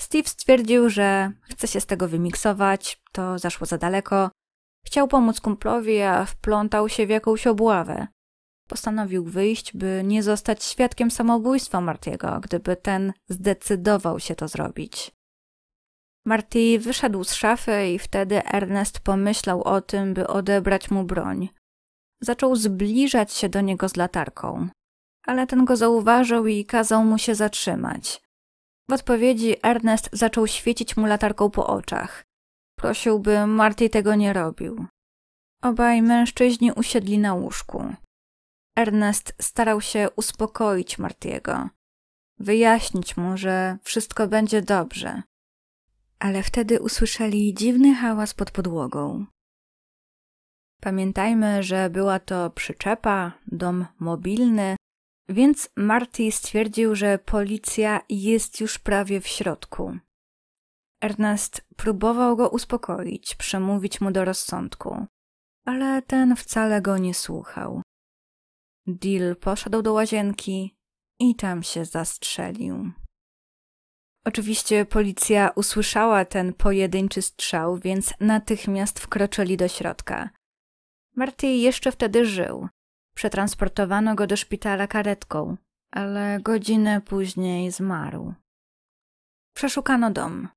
Steve stwierdził, że chce się z tego wymiksować, to zaszło za daleko. Chciał pomóc kumplowi, a wplątał się w jakąś obławę. Postanowił wyjść, by nie zostać świadkiem samobójstwa Martiego, gdyby ten zdecydował się to zrobić. Marty wyszedł z szafy i wtedy Ernest pomyślał o tym, by odebrać mu broń. Zaczął zbliżać się do niego z latarką, ale ten go zauważył i kazał mu się zatrzymać. W odpowiedzi Ernest zaczął świecić mu latarką po oczach. Prosił, by Marty tego nie robił. Obaj mężczyźni usiedli na łóżku. Ernest starał się uspokoić Martiego, wyjaśnić mu, że wszystko będzie dobrze. Ale wtedy usłyszeli dziwny hałas pod podłogą. Pamiętajmy, że była to przyczepa, dom mobilny, więc Marty stwierdził, że policja jest już prawie w środku. Ernest próbował go uspokoić, przemówić mu do rozsądku, ale ten wcale go nie słuchał. Dill poszedł do łazienki i tam się zastrzelił. Oczywiście policja usłyszała ten pojedynczy strzał, więc natychmiast wkroczyli do środka. Marty jeszcze wtedy żył. Przetransportowano go do szpitala karetką, ale godzinę później zmarł. Przeszukano dom.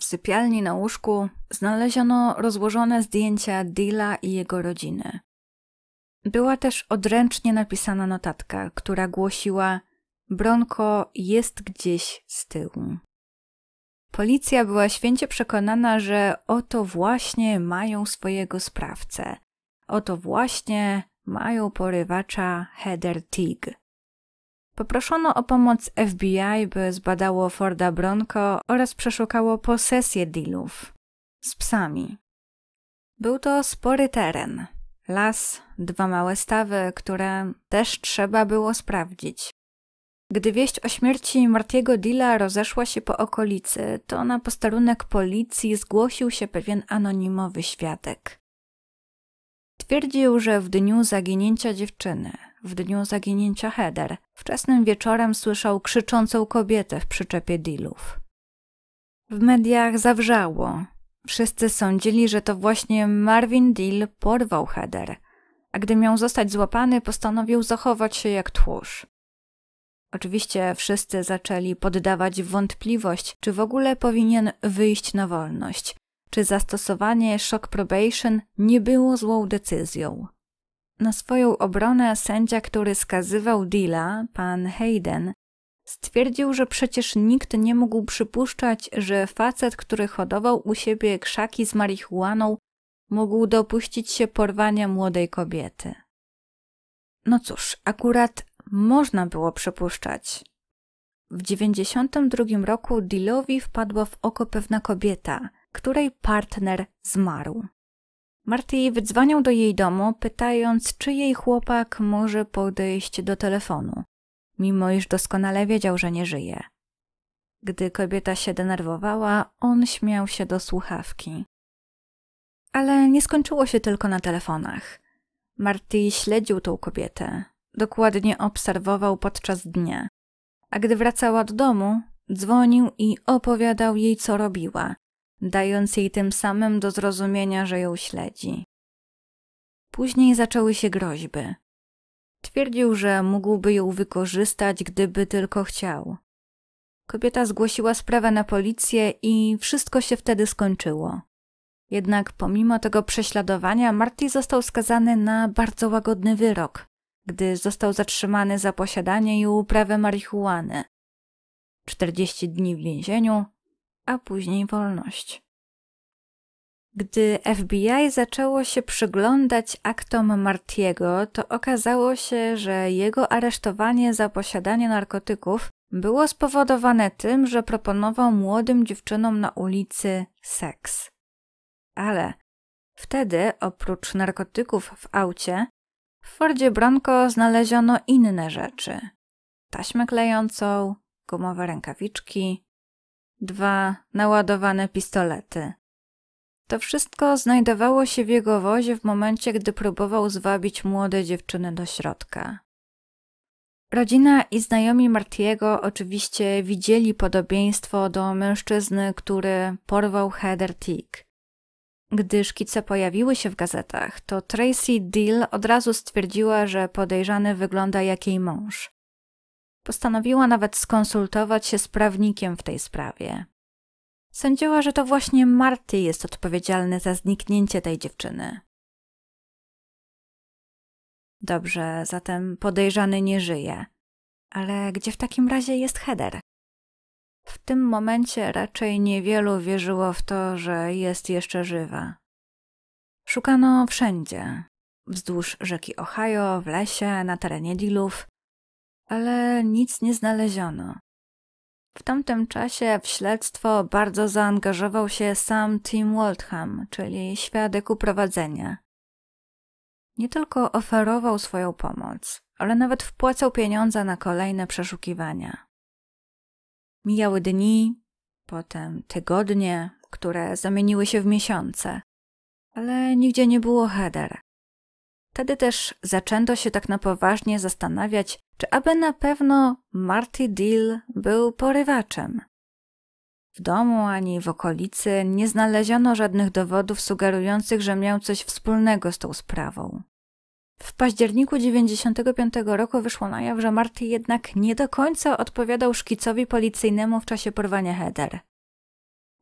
W sypialni na łóżku znaleziono rozłożone zdjęcia Dilla i jego rodziny. Była też odręcznie napisana notatka, która głosiła: Bronko jest gdzieś z tyłu. Policja była święcie przekonana, że oto właśnie mają swojego sprawcę. Oto właśnie mają porywacza Heather Teague. Poproszono o pomoc FBI, by zbadało Forda Bronco oraz przeszukało posesję dealów z psami. Był to spory teren, las, dwa małe stawy, które też trzeba było sprawdzić. Gdy wieść o śmierci Martiego Dilla rozeszła się po okolicy, to na posterunek policji zgłosił się pewien anonimowy świadek. Twierdził, że w dniu zaginięcia dziewczyny, w dniu zaginięcia Heder, wczesnym wieczorem słyszał krzyczącą kobietę w przyczepie Dillów. W mediach zawrzało, Wszyscy sądzili, że to właśnie Marvin Deal porwał Heather, a gdy miał zostać złapany, postanowił zachować się jak tłuszcz. Oczywiście wszyscy zaczęli poddawać wątpliwość, czy w ogóle powinien wyjść na wolność, czy zastosowanie shock probation nie było złą decyzją. Na swoją obronę sędzia, który skazywał Dilla, pan Hayden, Stwierdził, że przecież nikt nie mógł przypuszczać, że facet, który hodował u siebie krzaki z marihuaną, mógł dopuścić się porwania młodej kobiety. No cóż, akurat można było przypuszczać. W 92 roku Dillowi wpadła w oko pewna kobieta, której partner zmarł. Marty wydzwaniał do jej domu, pytając, czy jej chłopak może podejść do telefonu mimo iż doskonale wiedział, że nie żyje. Gdy kobieta się denerwowała, on śmiał się do słuchawki. Ale nie skończyło się tylko na telefonach. Marty śledził tą kobietę, dokładnie obserwował podczas dnia. A gdy wracała do domu, dzwonił i opowiadał jej, co robiła, dając jej tym samym do zrozumienia, że ją śledzi. Później zaczęły się groźby. Twierdził, że mógłby ją wykorzystać, gdyby tylko chciał. Kobieta zgłosiła sprawę na policję i wszystko się wtedy skończyło. Jednak pomimo tego prześladowania, Marty został skazany na bardzo łagodny wyrok, gdy został zatrzymany za posiadanie i uprawę marihuany. 40 dni w więzieniu, a później wolność. Gdy FBI zaczęło się przyglądać aktom Martiego, to okazało się, że jego aresztowanie za posiadanie narkotyków było spowodowane tym, że proponował młodym dziewczynom na ulicy seks. Ale wtedy, oprócz narkotyków w aucie, w Fordzie Bronco znaleziono inne rzeczy: taśmę klejącą, gumowe rękawiczki, dwa naładowane pistolety. To wszystko znajdowało się w jego wozie w momencie, gdy próbował zwabić młode dziewczyny do środka. Rodzina i znajomi Martiego oczywiście widzieli podobieństwo do mężczyzny, który porwał Heather Teague. Gdy szkice pojawiły się w gazetach, to Tracy Deal od razu stwierdziła, że podejrzany wygląda jak jej mąż. Postanowiła nawet skonsultować się z prawnikiem w tej sprawie. Sądziła, że to właśnie Marty jest odpowiedzialny za zniknięcie tej dziewczyny. Dobrze, zatem podejrzany nie żyje. Ale gdzie w takim razie jest Heder? W tym momencie raczej niewielu wierzyło w to, że jest jeszcze żywa. Szukano wszędzie wzdłuż rzeki Ohio, w lesie, na terenie dealów ale nic nie znaleziono. W tamtym czasie w śledztwo bardzo zaangażował się sam Tim Waltham, czyli świadek uprowadzenia. Nie tylko oferował swoją pomoc, ale nawet wpłacał pieniądze na kolejne przeszukiwania. Mijały dni, potem tygodnie, które zamieniły się w miesiące, ale nigdzie nie było Heder. Wtedy też zaczęto się tak na poważnie zastanawiać, czy aby na pewno Marty Deal był porywaczem? W domu ani w okolicy nie znaleziono żadnych dowodów sugerujących, że miał coś wspólnego z tą sprawą. W październiku 1995 roku wyszło na jaw, że Marty jednak nie do końca odpowiadał szkicowi policyjnemu w czasie porwania Heather.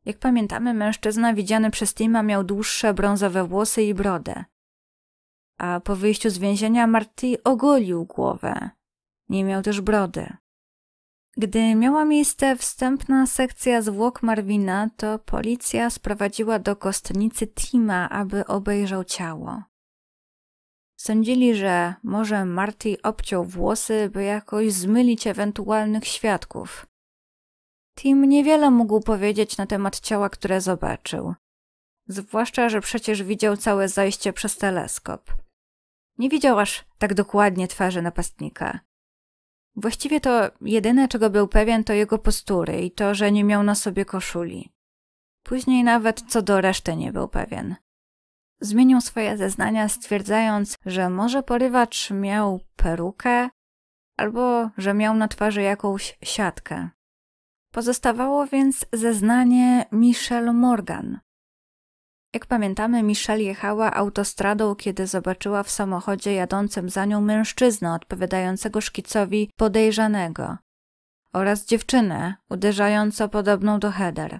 Jak pamiętamy, mężczyzna widziany przez Tima miał dłuższe brązowe włosy i brodę. A po wyjściu z więzienia Marty ogolił głowę, nie miał też brody. Gdy miała miejsce wstępna sekcja zwłok Marwina, to policja sprowadziła do kostnicy Tima, aby obejrzał ciało. Sądzili, że może Marty obciął włosy, by jakoś zmylić ewentualnych świadków. Tim niewiele mógł powiedzieć na temat ciała, które zobaczył. Zwłaszcza, że przecież widział całe zajście przez teleskop. Nie widział aż tak dokładnie twarzy napastnika. Właściwie to jedyne, czego był pewien, to jego postury i to, że nie miał na sobie koszuli. Później nawet co do reszty nie był pewien. Zmienił swoje zeznania, stwierdzając, że może porywacz miał perukę albo że miał na twarzy jakąś siatkę. Pozostawało więc zeznanie Michelle Morgan, jak pamiętamy, Michelle jechała autostradą, kiedy zobaczyła w samochodzie jadącym za nią mężczyznę odpowiadającego szkicowi podejrzanego oraz dziewczynę uderzająco podobną do Heather.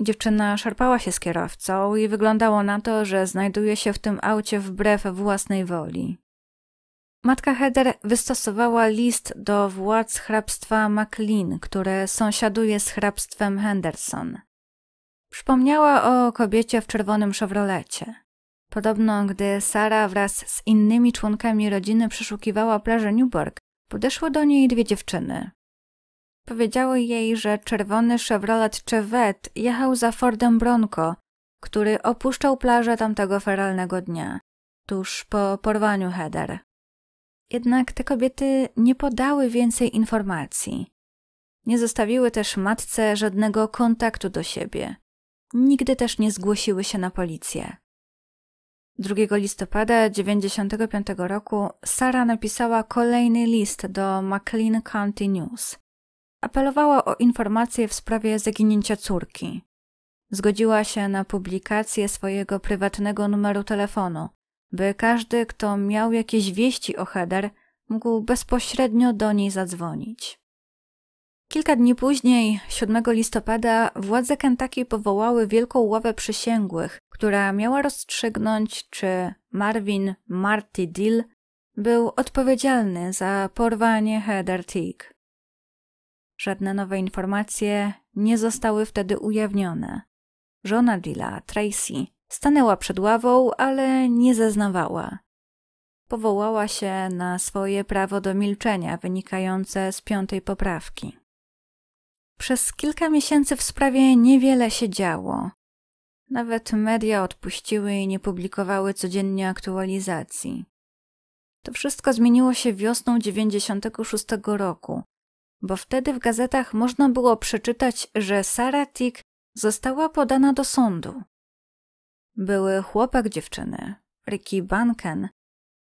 Dziewczyna szarpała się z kierowcą i wyglądało na to, że znajduje się w tym aucie wbrew własnej woli. Matka Heather wystosowała list do władz hrabstwa McLean, które sąsiaduje z hrabstwem Henderson. Przypomniała o kobiecie w czerwonym szewrolecie. Podobno, gdy Sara wraz z innymi członkami rodziny przeszukiwała plażę Newburgh, podeszły do niej dwie dziewczyny. Powiedziały jej, że czerwony Chevrolet Chevette jechał za Fordem Bronco, który opuszczał plażę tamtego feralnego dnia, tuż po porwaniu Heather. Jednak te kobiety nie podały więcej informacji. Nie zostawiły też matce żadnego kontaktu do siebie nigdy też nie zgłosiły się na policję. 2 listopada 1995 roku Sara napisała kolejny list do McLean County News. Apelowała o informacje w sprawie zaginięcia córki. Zgodziła się na publikację swojego prywatnego numeru telefonu, by każdy, kto miał jakieś wieści o Heather, mógł bezpośrednio do niej zadzwonić. Kilka dni później, 7 listopada, władze Kentucky powołały wielką ławę przysięgłych, która miała rozstrzygnąć, czy Marvin Marty Dill był odpowiedzialny za porwanie Heather Teague. Żadne nowe informacje nie zostały wtedy ujawnione. Żona Dilla, Tracy, stanęła przed ławą, ale nie zeznawała. Powołała się na swoje prawo do milczenia wynikające z piątej poprawki. Przez kilka miesięcy w sprawie niewiele się działo. Nawet media odpuściły i nie publikowały codziennie aktualizacji. To wszystko zmieniło się wiosną 96 roku, bo wtedy w gazetach można było przeczytać, że Sara Tick została podana do sądu. Były chłopak dziewczyny, Ricky Banken,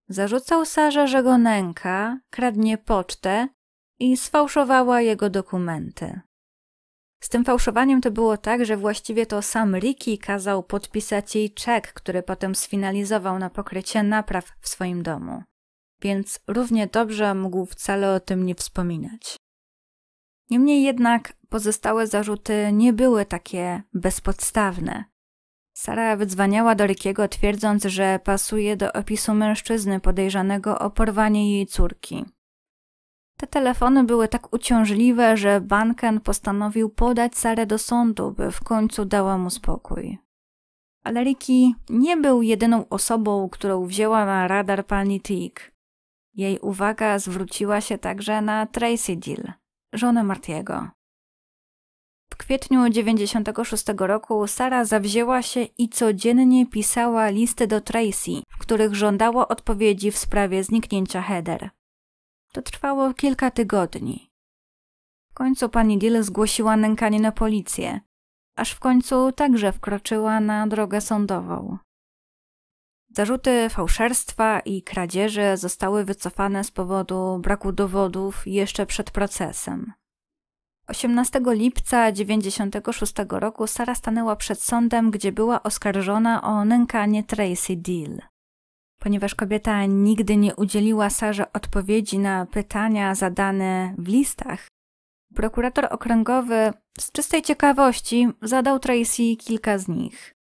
zarzucał Sarze, że go nęka, kradnie pocztę i sfałszowała jego dokumenty. Z tym fałszowaniem to było tak, że właściwie to sam Ricky kazał podpisać jej czek, który potem sfinalizował na pokrycie napraw w swoim domu. Więc równie dobrze mógł wcale o tym nie wspominać. Niemniej jednak pozostałe zarzuty nie były takie bezpodstawne. Sara wydzwaniała do Rikiego twierdząc, że pasuje do opisu mężczyzny podejrzanego o porwanie jej córki. Te telefony były tak uciążliwe, że Banken postanowił podać Sarę do sądu, by w końcu dała mu spokój. Ale Ricky nie był jedyną osobą, którą wzięła na radar pani Teague. Jej uwaga zwróciła się także na Tracy Deal, żonę Martiego. W kwietniu 96 roku Sara zawzięła się i codziennie pisała listy do Tracy, w których żądała odpowiedzi w sprawie zniknięcia Heather. To trwało kilka tygodni. W końcu pani Dill zgłosiła nękanie na policję, aż w końcu także wkroczyła na drogę sądową. Zarzuty fałszerstwa i kradzieży zostały wycofane z powodu braku dowodów jeszcze przed procesem. 18 lipca 1996 roku Sara stanęła przed sądem, gdzie była oskarżona o nękanie Tracy Deal ponieważ kobieta nigdy nie udzieliła Sarze odpowiedzi na pytania zadane w listach. Prokurator okręgowy z czystej ciekawości zadał Tracy kilka z nich.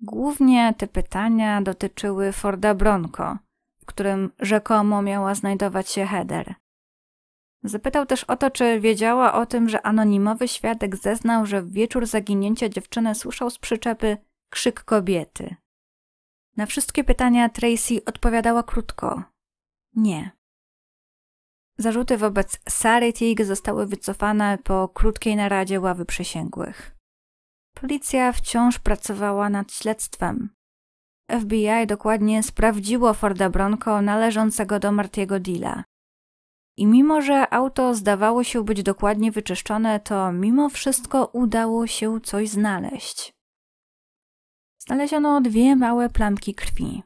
Głównie te pytania dotyczyły Forda Bronco, w którym rzekomo miała znajdować się Heather. Zapytał też o to, czy wiedziała o tym, że anonimowy świadek zeznał, że w wieczór zaginięcia dziewczyny słyszał z przyczepy krzyk kobiety. Na wszystkie pytania Tracy odpowiadała krótko: Nie. Zarzuty wobec Sary Teague zostały wycofane po krótkiej naradzie ławy przysięgłych. Policja wciąż pracowała nad śledztwem. FBI dokładnie sprawdziło Forda Bronco należącego do Martiego Dilla. I mimo, że auto zdawało się być dokładnie wyczyszczone, to mimo wszystko udało się coś znaleźć. Znaleziono dwie małe plamki krwi,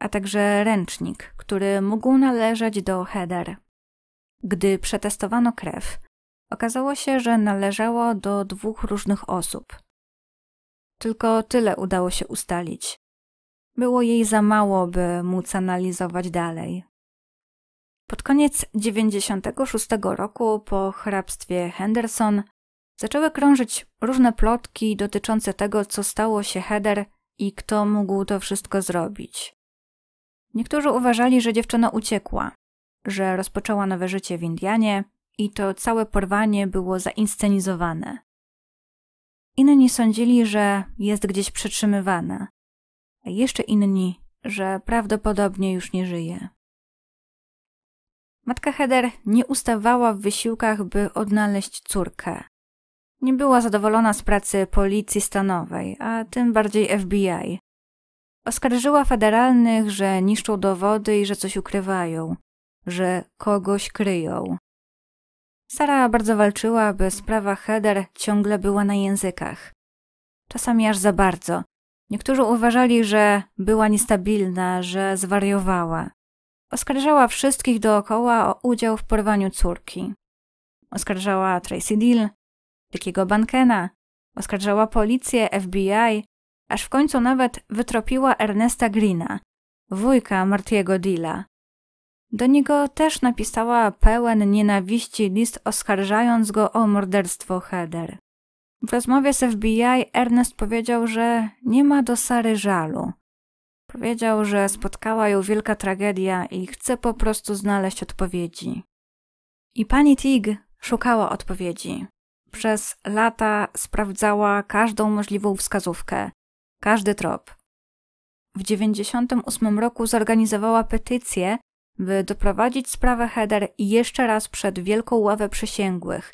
a także ręcznik, który mógł należeć do Heather. Gdy przetestowano krew, okazało się, że należało do dwóch różnych osób. Tylko tyle udało się ustalić. Było jej za mało, by móc analizować dalej. Pod koniec 96 roku po hrabstwie Henderson zaczęły krążyć różne plotki dotyczące tego, co stało się Heather i kto mógł to wszystko zrobić. Niektórzy uważali, że dziewczyna uciekła, że rozpoczęła nowe życie w Indianie i to całe porwanie było zainscenizowane. Inni sądzili, że jest gdzieś przetrzymywana, a jeszcze inni, że prawdopodobnie już nie żyje. Matka Heder nie ustawała w wysiłkach, by odnaleźć córkę. Nie była zadowolona z pracy policji stanowej, a tym bardziej FBI. Oskarżyła federalnych, że niszczą dowody i że coś ukrywają, że kogoś kryją. Sara bardzo walczyła, aby sprawa Heder ciągle była na językach. Czasami aż za bardzo. Niektórzy uważali, że była niestabilna, że zwariowała. Oskarżała wszystkich dookoła o udział w porwaniu córki. Oskarżała Tracy Deal, Dickiego Bankena. Oskarżała policję, FBI, aż w końcu nawet wytropiła Ernesta Greena, wujka Martiego Dilla. Do niego też napisała pełen nienawiści list oskarżając go o morderstwo Heather. W rozmowie z FBI Ernest powiedział, że nie ma do Sary żalu. Powiedział, że spotkała ją wielka tragedia i chce po prostu znaleźć odpowiedzi. I pani Tig szukała odpowiedzi. Przez lata sprawdzała każdą możliwą wskazówkę, każdy trop. W 1998 roku zorganizowała petycję, by doprowadzić sprawę Heder jeszcze raz przed Wielką Ławę Przysięgłych,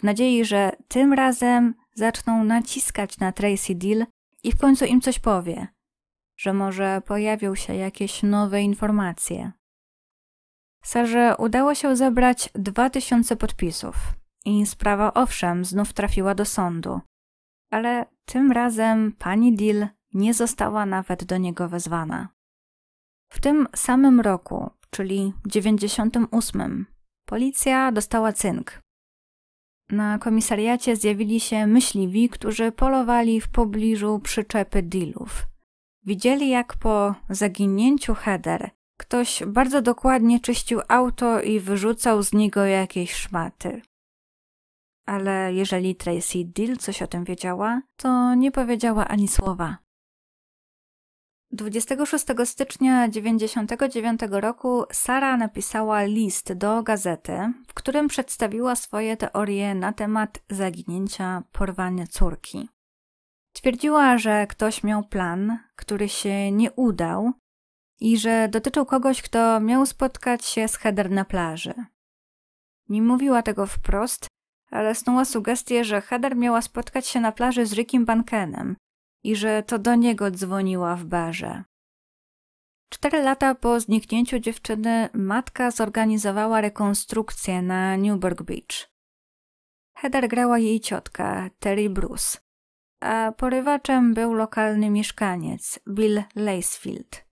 w nadziei, że tym razem zaczną naciskać na Tracy Deal i w końcu im coś powie, że może pojawią się jakieś nowe informacje. Sarze udało się zebrać 2000 podpisów i sprawa owszem znów trafiła do sądu, ale tym razem pani Dill nie została nawet do niego wezwana. W tym samym roku, czyli 98, policja dostała cynk. Na komisariacie zjawili się myśliwi, którzy polowali w pobliżu przyczepy Dillów. Widzieli, jak po zaginięciu Heder, ktoś bardzo dokładnie czyścił auto i wyrzucał z niego jakieś szmaty ale jeżeli Tracy Dill coś o tym wiedziała, to nie powiedziała ani słowa. 26 stycznia 1999 roku Sara napisała list do gazety, w którym przedstawiła swoje teorie na temat zaginięcia porwania córki. Twierdziła, że ktoś miał plan, który się nie udał i że dotyczył kogoś, kto miał spotkać się z Heather na plaży. Nie mówiła tego wprost, ale snuła sugestię, że Heather miała spotkać się na plaży z Rickiem Bankenem i że to do niego dzwoniła w barze. Cztery lata po zniknięciu dziewczyny matka zorganizowała rekonstrukcję na Newburgh Beach. Heather grała jej ciotka, Terry Bruce, a porywaczem był lokalny mieszkaniec, Bill Lacefield.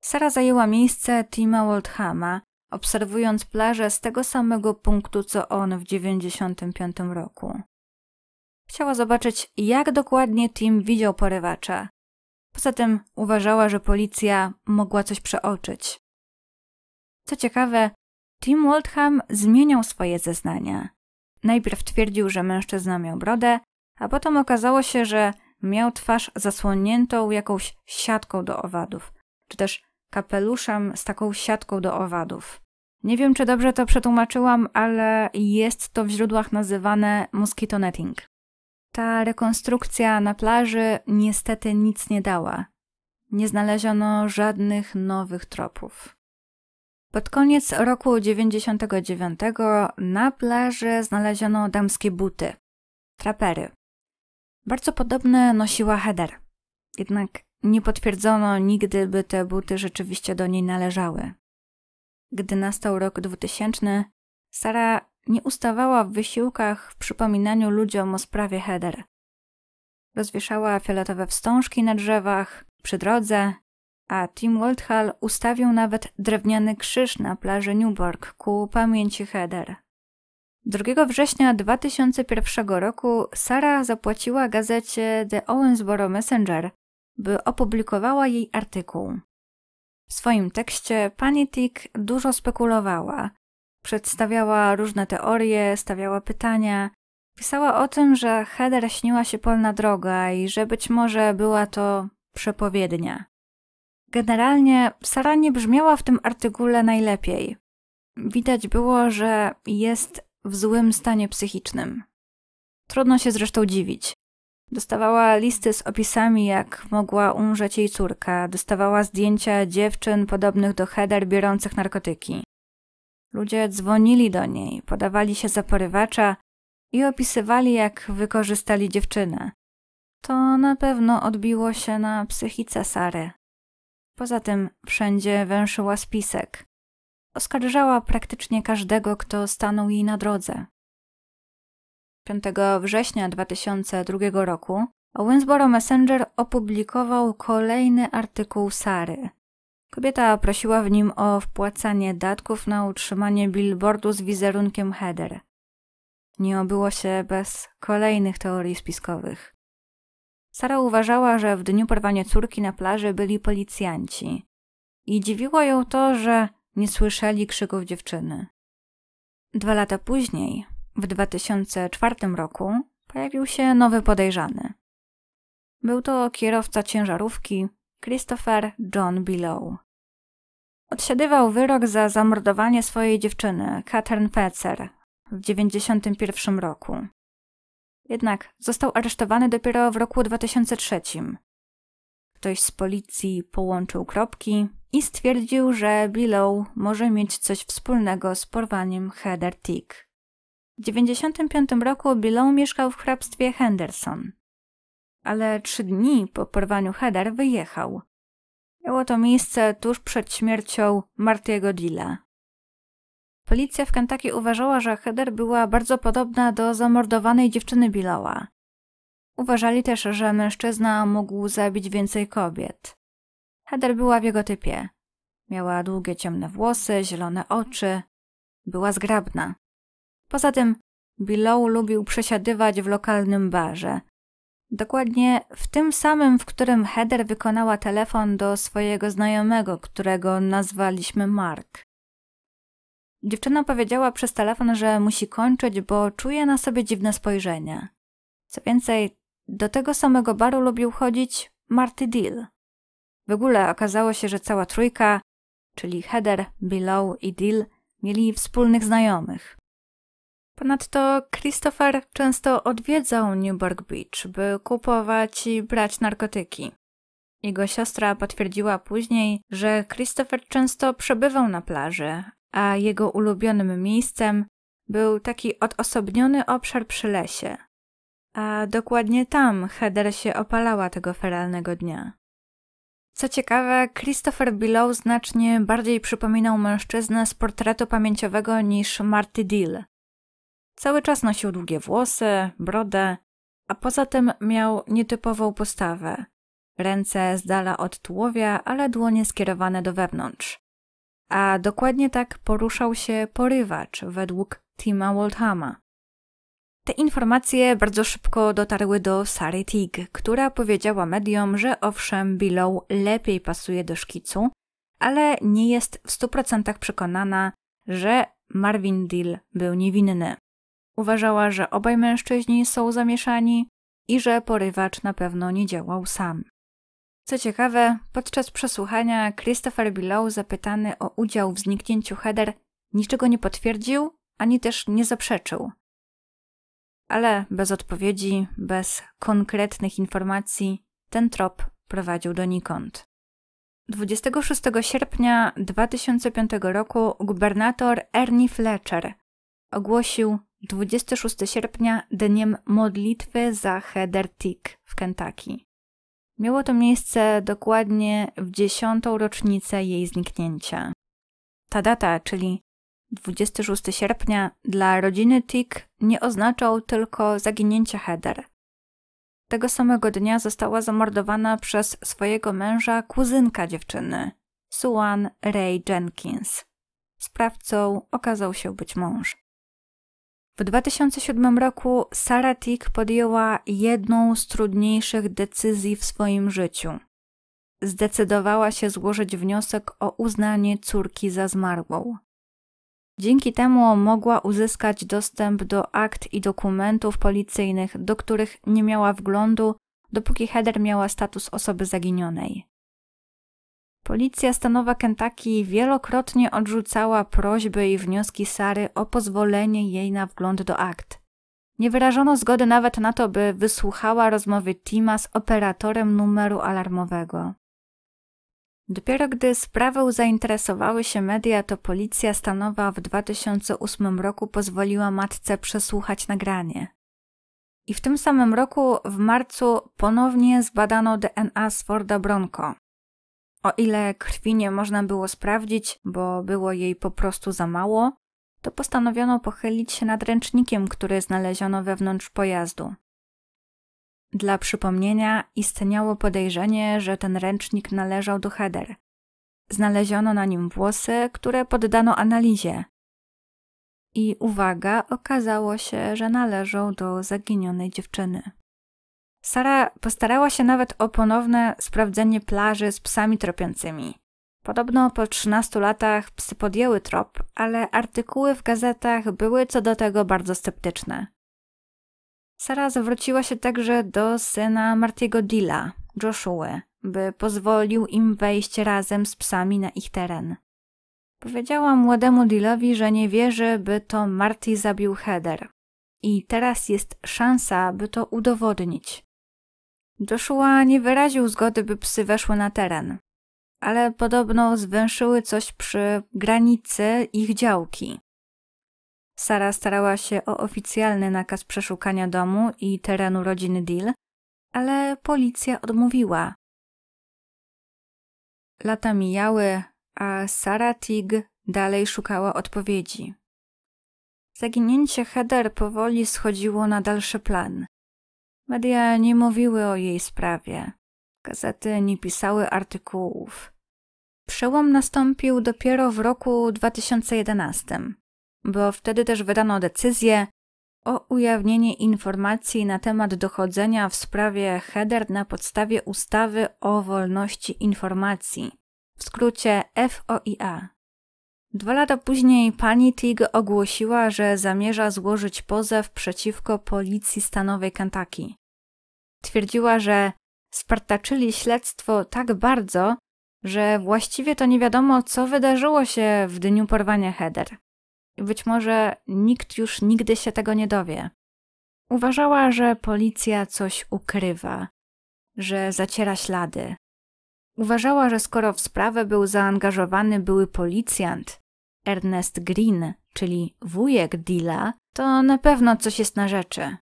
Sara zajęła miejsce Tima Oldhama, obserwując plażę z tego samego punktu co on w 95 roku. Chciała zobaczyć, jak dokładnie Tim widział porywacza. Poza tym uważała, że policja mogła coś przeoczyć. Co ciekawe, Tim Waldham zmieniał swoje zeznania. Najpierw twierdził, że mężczyzna miał brodę, a potem okazało się, że miał twarz zasłoniętą jakąś siatką do owadów, czy też kapeluszem z taką siatką do owadów. Nie wiem, czy dobrze to przetłumaczyłam, ale jest to w źródłach nazywane mosquito netting. Ta rekonstrukcja na plaży niestety nic nie dała. Nie znaleziono żadnych nowych tropów. Pod koniec roku 99 na plaży znaleziono damskie buty, trapery. Bardzo podobne nosiła Heather, jednak nie potwierdzono nigdy, by te buty rzeczywiście do niej należały. Gdy nastał rok 2000, Sara nie ustawała w wysiłkach w przypominaniu ludziom o sprawie Heder. Rozwieszała fioletowe wstążki na drzewach, przy drodze, a Tim Waldhall ustawił nawet drewniany krzyż na plaży Newburgh ku pamięci Heder. 2 września 2001 roku Sara zapłaciła gazecie The Owensboro Messenger, by opublikowała jej artykuł. W swoim tekście pani Tick dużo spekulowała. Przedstawiała różne teorie, stawiała pytania. Pisała o tym, że Heather śniła się polna droga i że być może była to przepowiednia. Generalnie Sara nie brzmiała w tym artykule najlepiej. Widać było, że jest w złym stanie psychicznym. Trudno się zresztą dziwić. Dostawała listy z opisami, jak mogła umrzeć jej córka, dostawała zdjęcia dziewczyn podobnych do Heder biorących narkotyki. Ludzie dzwonili do niej, podawali się za porywacza i opisywali, jak wykorzystali dziewczynę. To na pewno odbiło się na psychice Sary. Poza tym wszędzie węszyła spisek. Oskarżała praktycznie każdego, kto stanął jej na drodze. 5 września 2002 roku Owensboro Messenger opublikował kolejny artykuł Sary. Kobieta prosiła w nim o wpłacanie datków na utrzymanie billboardu z wizerunkiem header. Nie obyło się bez kolejnych teorii spiskowych. Sara uważała, że w dniu porwania córki na plaży byli policjanci i dziwiło ją to, że nie słyszeli krzyków dziewczyny. Dwa lata później w 2004 roku pojawił się nowy podejrzany. Był to kierowca ciężarówki Christopher John Billow. Odsiadywał wyrok za zamordowanie swojej dziewczyny, Katern Pecer w 1991 roku. Jednak został aresztowany dopiero w roku 2003. Ktoś z policji połączył kropki i stwierdził, że Billow może mieć coś wspólnego z porwaniem Heather Tick. W 1995 roku Billow mieszkał w hrabstwie Henderson, ale trzy dni po porwaniu Heather wyjechał. Miało to miejsce tuż przed śmiercią Martiego Dilla. Policja w Kentucky uważała, że Heather była bardzo podobna do zamordowanej dziewczyny Billowa. Uważali też, że mężczyzna mógł zabić więcej kobiet. Heather była w jego typie. Miała długie ciemne włosy, zielone oczy. Była zgrabna. Poza tym Billow lubił przesiadywać w lokalnym barze. Dokładnie w tym samym, w którym Heather wykonała telefon do swojego znajomego, którego nazwaliśmy Mark. Dziewczyna powiedziała przez telefon, że musi kończyć, bo czuje na sobie dziwne spojrzenia. Co więcej, do tego samego baru lubił chodzić Marty Deal. W ogóle okazało się, że cała trójka, czyli Heather, Billow i Deal, mieli wspólnych znajomych. Ponadto Christopher często odwiedzał Newburgh Beach, by kupować i brać narkotyki. Jego siostra potwierdziła później, że Christopher często przebywał na plaży, a jego ulubionym miejscem był taki odosobniony obszar przy lesie. A dokładnie tam Heather się opalała tego feralnego dnia. Co ciekawe, Christopher Billow znacznie bardziej przypominał mężczyznę z portretu pamięciowego niż Marty Deal. Cały czas nosił długie włosy, brodę, a poza tym miał nietypową postawę. Ręce z dala od tułowia, ale dłonie skierowane do wewnątrz. A dokładnie tak poruszał się porywacz według Tima Waldhama. Te informacje bardzo szybko dotarły do Sary Tig, która powiedziała mediom, że owszem, Billow lepiej pasuje do szkicu, ale nie jest w 100% przekonana, że Marvin Deal był niewinny. Uważała, że obaj mężczyźni są zamieszani i że porywacz na pewno nie działał sam. Co ciekawe, podczas przesłuchania Christopher Billow, zapytany o udział w zniknięciu Heather, niczego nie potwierdził ani też nie zaprzeczył. Ale bez odpowiedzi, bez konkretnych informacji, ten trop prowadził donikąd. 26 sierpnia 2005 roku gubernator Ernie Fletcher ogłosił 26 sierpnia dniem modlitwy za Heather Tick w Kentucky. Miało to miejsce dokładnie w dziesiątą rocznicę jej zniknięcia. Ta data, czyli 26 sierpnia, dla rodziny Tick nie oznaczał tylko zaginięcia Heather. Tego samego dnia została zamordowana przez swojego męża kuzynka dziewczyny, Suan Ray Jenkins. Sprawcą okazał się być mąż. W 2007 roku Sara Tick podjęła jedną z trudniejszych decyzji w swoim życiu. Zdecydowała się złożyć wniosek o uznanie córki za zmarłą. Dzięki temu mogła uzyskać dostęp do akt i dokumentów policyjnych, do których nie miała wglądu, dopóki Heather miała status osoby zaginionej. Policja stanowa Kentucky wielokrotnie odrzucała prośby i wnioski Sary o pozwolenie jej na wgląd do akt. Nie wyrażono zgody nawet na to, by wysłuchała rozmowy Tima z operatorem numeru alarmowego. Dopiero gdy sprawę zainteresowały się media, to policja stanowa w 2008 roku pozwoliła matce przesłuchać nagranie. I w tym samym roku, w marcu, ponownie zbadano DNA z Forda Bronco. O ile krwi nie można było sprawdzić, bo było jej po prostu za mało, to postanowiono pochylić się nad ręcznikiem, który znaleziono wewnątrz pojazdu. Dla przypomnienia istniało podejrzenie, że ten ręcznik należał do Heder. Znaleziono na nim włosy, które poddano analizie. I uwaga, okazało się, że należą do zaginionej dziewczyny. Sara postarała się nawet o ponowne sprawdzenie plaży z psami tropiącymi. Podobno po 13 latach psy podjęły trop, ale artykuły w gazetach były co do tego bardzo sceptyczne. Sara zwróciła się także do syna Martiego Dilla, Joshua, by pozwolił im wejść razem z psami na ich teren. Powiedziała młodemu Dillowi, że nie wierzy, by to Marty zabił Heather. I teraz jest szansa, by to udowodnić. Joshua nie wyraził zgody, by psy weszły na teren, ale podobno zwęszyły coś przy granicy ich działki. Sara starała się o oficjalny nakaz przeszukania domu i terenu rodziny Dill, ale policja odmówiła. Lata mijały, a Sara Tig dalej szukała odpowiedzi. Zaginięcie Heder powoli schodziło na dalszy plan. Media nie mówiły o jej sprawie. Gazety nie pisały artykułów. Przełom nastąpił dopiero w roku 2011, bo wtedy też wydano decyzję o ujawnienie informacji na temat dochodzenia w sprawie Heder na podstawie ustawy o wolności informacji, w skrócie FOIA. Dwa lata później pani Tig ogłosiła, że zamierza złożyć pozew przeciwko policji stanowej Kentucky. Twierdziła, że spartaczyli śledztwo tak bardzo, że właściwie to nie wiadomo, co wydarzyło się w dniu porwania Heather. być może nikt już nigdy się tego nie dowie. Uważała, że policja coś ukrywa, że zaciera ślady. Uważała, że skoro w sprawę był zaangażowany były policjant, Ernest Green, czyli wujek Dilla, to na pewno coś jest na rzeczy.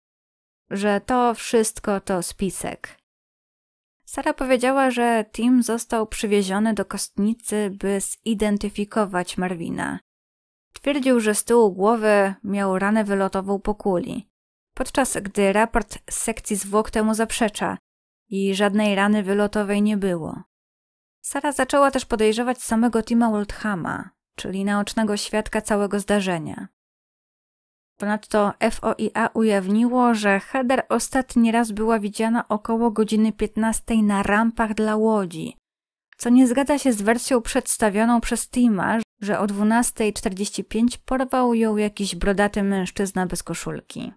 Że to wszystko to spisek. Sara powiedziała, że Tim został przywieziony do kostnicy, by zidentyfikować Marwina. Twierdził, że z tyłu głowy miał ranę wylotową po kuli, podczas gdy raport z sekcji zwłok temu zaprzecza i żadnej rany wylotowej nie było. Sara zaczęła też podejrzewać samego Tima Oldhama, czyli naocznego świadka całego zdarzenia. Ponadto FOIA ujawniło, że Heather ostatni raz była widziana około godziny 15 na rampach dla łodzi, co nie zgadza się z wersją przedstawioną przez Tima, że o 12.45 porwał ją jakiś brodaty mężczyzna bez koszulki.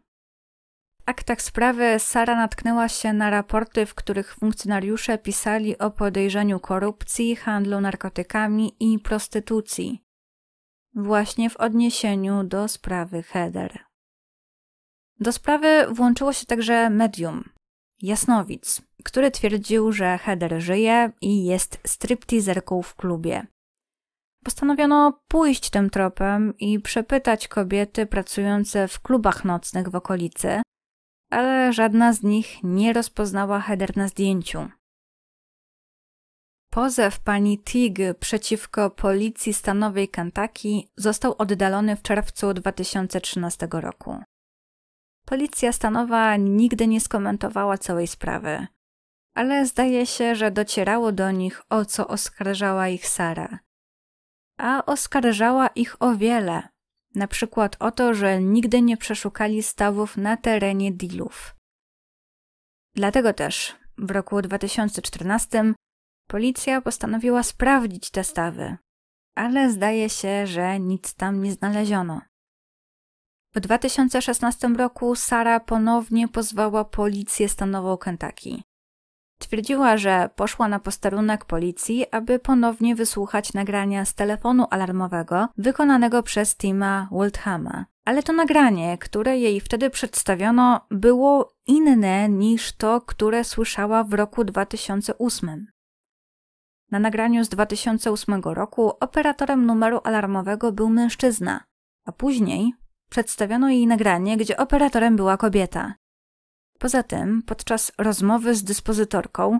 W aktach sprawy Sara natknęła się na raporty, w których funkcjonariusze pisali o podejrzeniu korupcji, handlu narkotykami i prostytucji właśnie w odniesieniu do sprawy Heder. Do sprawy włączyło się także medium, Jasnowic, który twierdził, że Heder żyje i jest stripteaserką w klubie. Postanowiono pójść tym tropem i przepytać kobiety pracujące w klubach nocnych w okolicy, ale żadna z nich nie rozpoznała Heder na zdjęciu, Pozew pani Tig przeciwko policji stanowej Kentucky został oddalony w czerwcu 2013 roku. Policja stanowa nigdy nie skomentowała całej sprawy, ale zdaje się, że docierało do nich o co oskarżała ich Sara. A oskarżała ich o wiele, na przykład o to, że nigdy nie przeszukali stawów na terenie dealów. Dlatego też w roku 2014 Policja postanowiła sprawdzić te stawy, ale zdaje się, że nic tam nie znaleziono. W 2016 roku Sara ponownie pozwała policję stanową Kentucky. Twierdziła, że poszła na posterunek policji, aby ponownie wysłuchać nagrania z telefonu alarmowego wykonanego przez Tima Wildhama. Ale to nagranie, które jej wtedy przedstawiono, było inne niż to, które słyszała w roku 2008. Na nagraniu z 2008 roku operatorem numeru alarmowego był mężczyzna, a później przedstawiono jej nagranie, gdzie operatorem była kobieta. Poza tym, podczas rozmowy z dyspozytorką,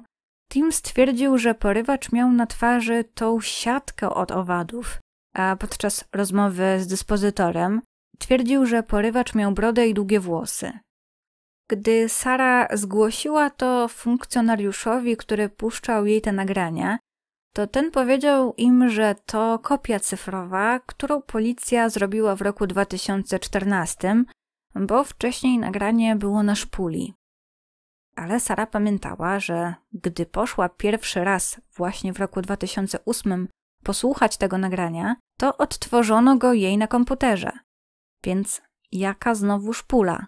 Tim stwierdził, że porywacz miał na twarzy tą siatkę od owadów, a podczas rozmowy z dyspozytorem twierdził, że porywacz miał brodę i długie włosy. Gdy Sara zgłosiła to funkcjonariuszowi, który puszczał jej te nagrania, to ten powiedział im, że to kopia cyfrowa, którą policja zrobiła w roku 2014, bo wcześniej nagranie było na szpuli. Ale Sara pamiętała, że gdy poszła pierwszy raz właśnie w roku 2008 posłuchać tego nagrania, to odtworzono go jej na komputerze. Więc jaka znowu szpula?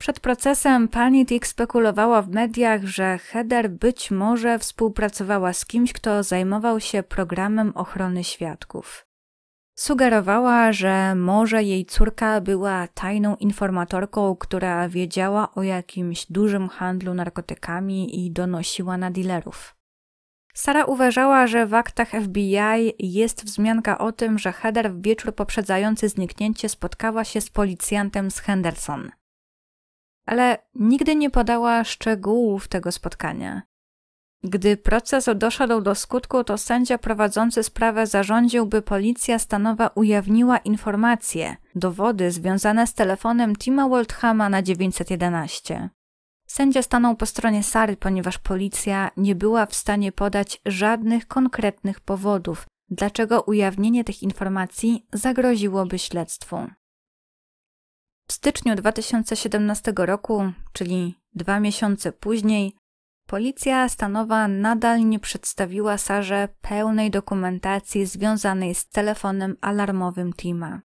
Przed procesem pani Dick spekulowała w mediach, że Heder być może współpracowała z kimś, kto zajmował się programem ochrony świadków. Sugerowała, że może jej córka była tajną informatorką, która wiedziała o jakimś dużym handlu narkotykami i donosiła na dealerów. Sara uważała, że w aktach FBI jest wzmianka o tym, że Heather w wieczór poprzedzający zniknięcie spotkała się z policjantem z Henderson – ale nigdy nie podała szczegółów tego spotkania. Gdy proces doszedł do skutku, to sędzia prowadzący sprawę zarządził, by policja stanowa ujawniła informacje, dowody związane z telefonem Tima Waldhama na 911. Sędzia stanął po stronie Sary, ponieważ policja nie była w stanie podać żadnych konkretnych powodów, dlaczego ujawnienie tych informacji zagroziłoby śledztwu. W styczniu 2017 roku, czyli dwa miesiące później, policja stanowa nadal nie przedstawiła Sarze pełnej dokumentacji związanej z telefonem alarmowym Tima.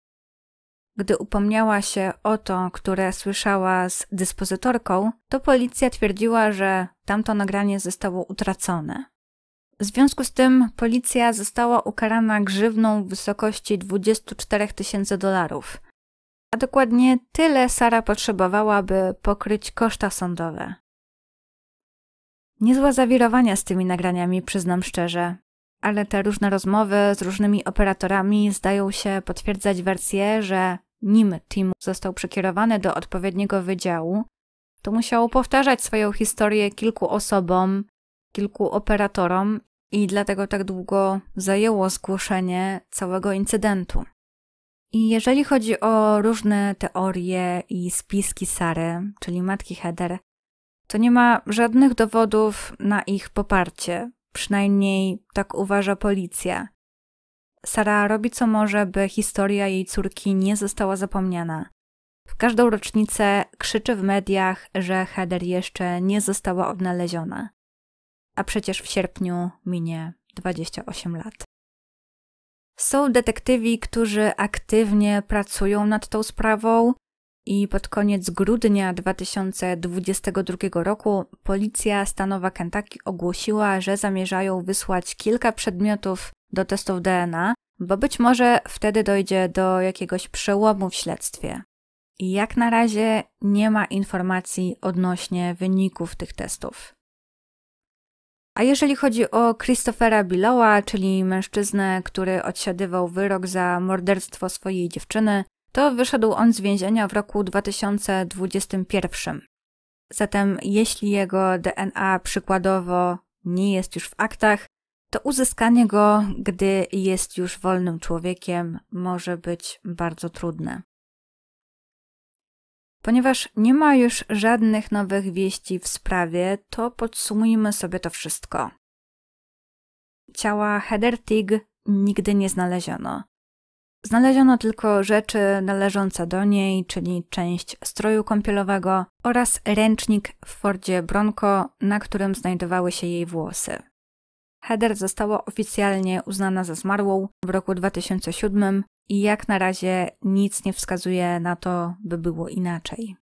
Gdy upomniała się o to, które słyszała z dyspozytorką, to policja twierdziła, że tamto nagranie zostało utracone. W związku z tym policja została ukarana grzywną w wysokości 24 tysięcy dolarów – a dokładnie tyle Sara potrzebowała, by pokryć koszta sądowe. Niezła zawirowania z tymi nagraniami, przyznam szczerze, ale te różne rozmowy z różnymi operatorami zdają się potwierdzać wersję, że nim Tim został przekierowany do odpowiedniego wydziału, to musiał powtarzać swoją historię kilku osobom, kilku operatorom i dlatego tak długo zajęło zgłoszenie całego incydentu. I jeżeli chodzi o różne teorie i spiski Sary, czyli matki Heder, to nie ma żadnych dowodów na ich poparcie. Przynajmniej tak uważa policja. Sara robi co może, by historia jej córki nie została zapomniana. W każdą rocznicę krzyczy w mediach, że Heder jeszcze nie została odnaleziona. A przecież w sierpniu minie 28 lat. Są detektywi, którzy aktywnie pracują nad tą sprawą i pod koniec grudnia 2022 roku policja stanowa Kentucky ogłosiła, że zamierzają wysłać kilka przedmiotów do testów DNA, bo być może wtedy dojdzie do jakiegoś przełomu w śledztwie. jak na razie nie ma informacji odnośnie wyników tych testów. A jeżeli chodzi o Christophera Biloa, czyli mężczyznę, który odsiadywał wyrok za morderstwo swojej dziewczyny, to wyszedł on z więzienia w roku 2021. Zatem jeśli jego DNA przykładowo nie jest już w aktach, to uzyskanie go, gdy jest już wolnym człowiekiem, może być bardzo trudne. Ponieważ nie ma już żadnych nowych wieści w sprawie, to podsumujmy sobie to wszystko. Ciała Hedertig nigdy nie znaleziono. Znaleziono tylko rzeczy należące do niej, czyli część stroju kąpielowego oraz ręcznik w Fordzie Bronco, na którym znajdowały się jej włosy. Heather została oficjalnie uznana za zmarłą w roku 2007 i jak na razie nic nie wskazuje na to, by było inaczej.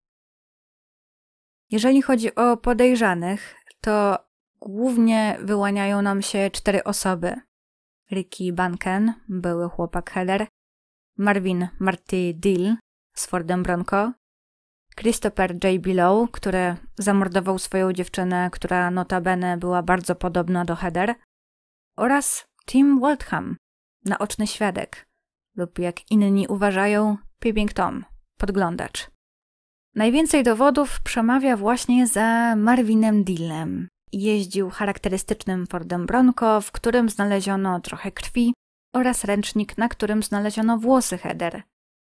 Jeżeli chodzi o podejrzanych, to głównie wyłaniają nam się cztery osoby. Ricky Banken, były chłopak Heller, Marvin Marty Dill z Fordem Bronco, Christopher J. Below, który zamordował swoją dziewczynę, która notabene była bardzo podobna do Heather, oraz Tim Waldham, naoczny świadek, lub jak inni uważają, Peeping Tom, podglądacz. Najwięcej dowodów przemawia właśnie za Marvinem Dillem. Jeździł charakterystycznym Fordem Bronco, w którym znaleziono trochę krwi oraz ręcznik, na którym znaleziono włosy Heder.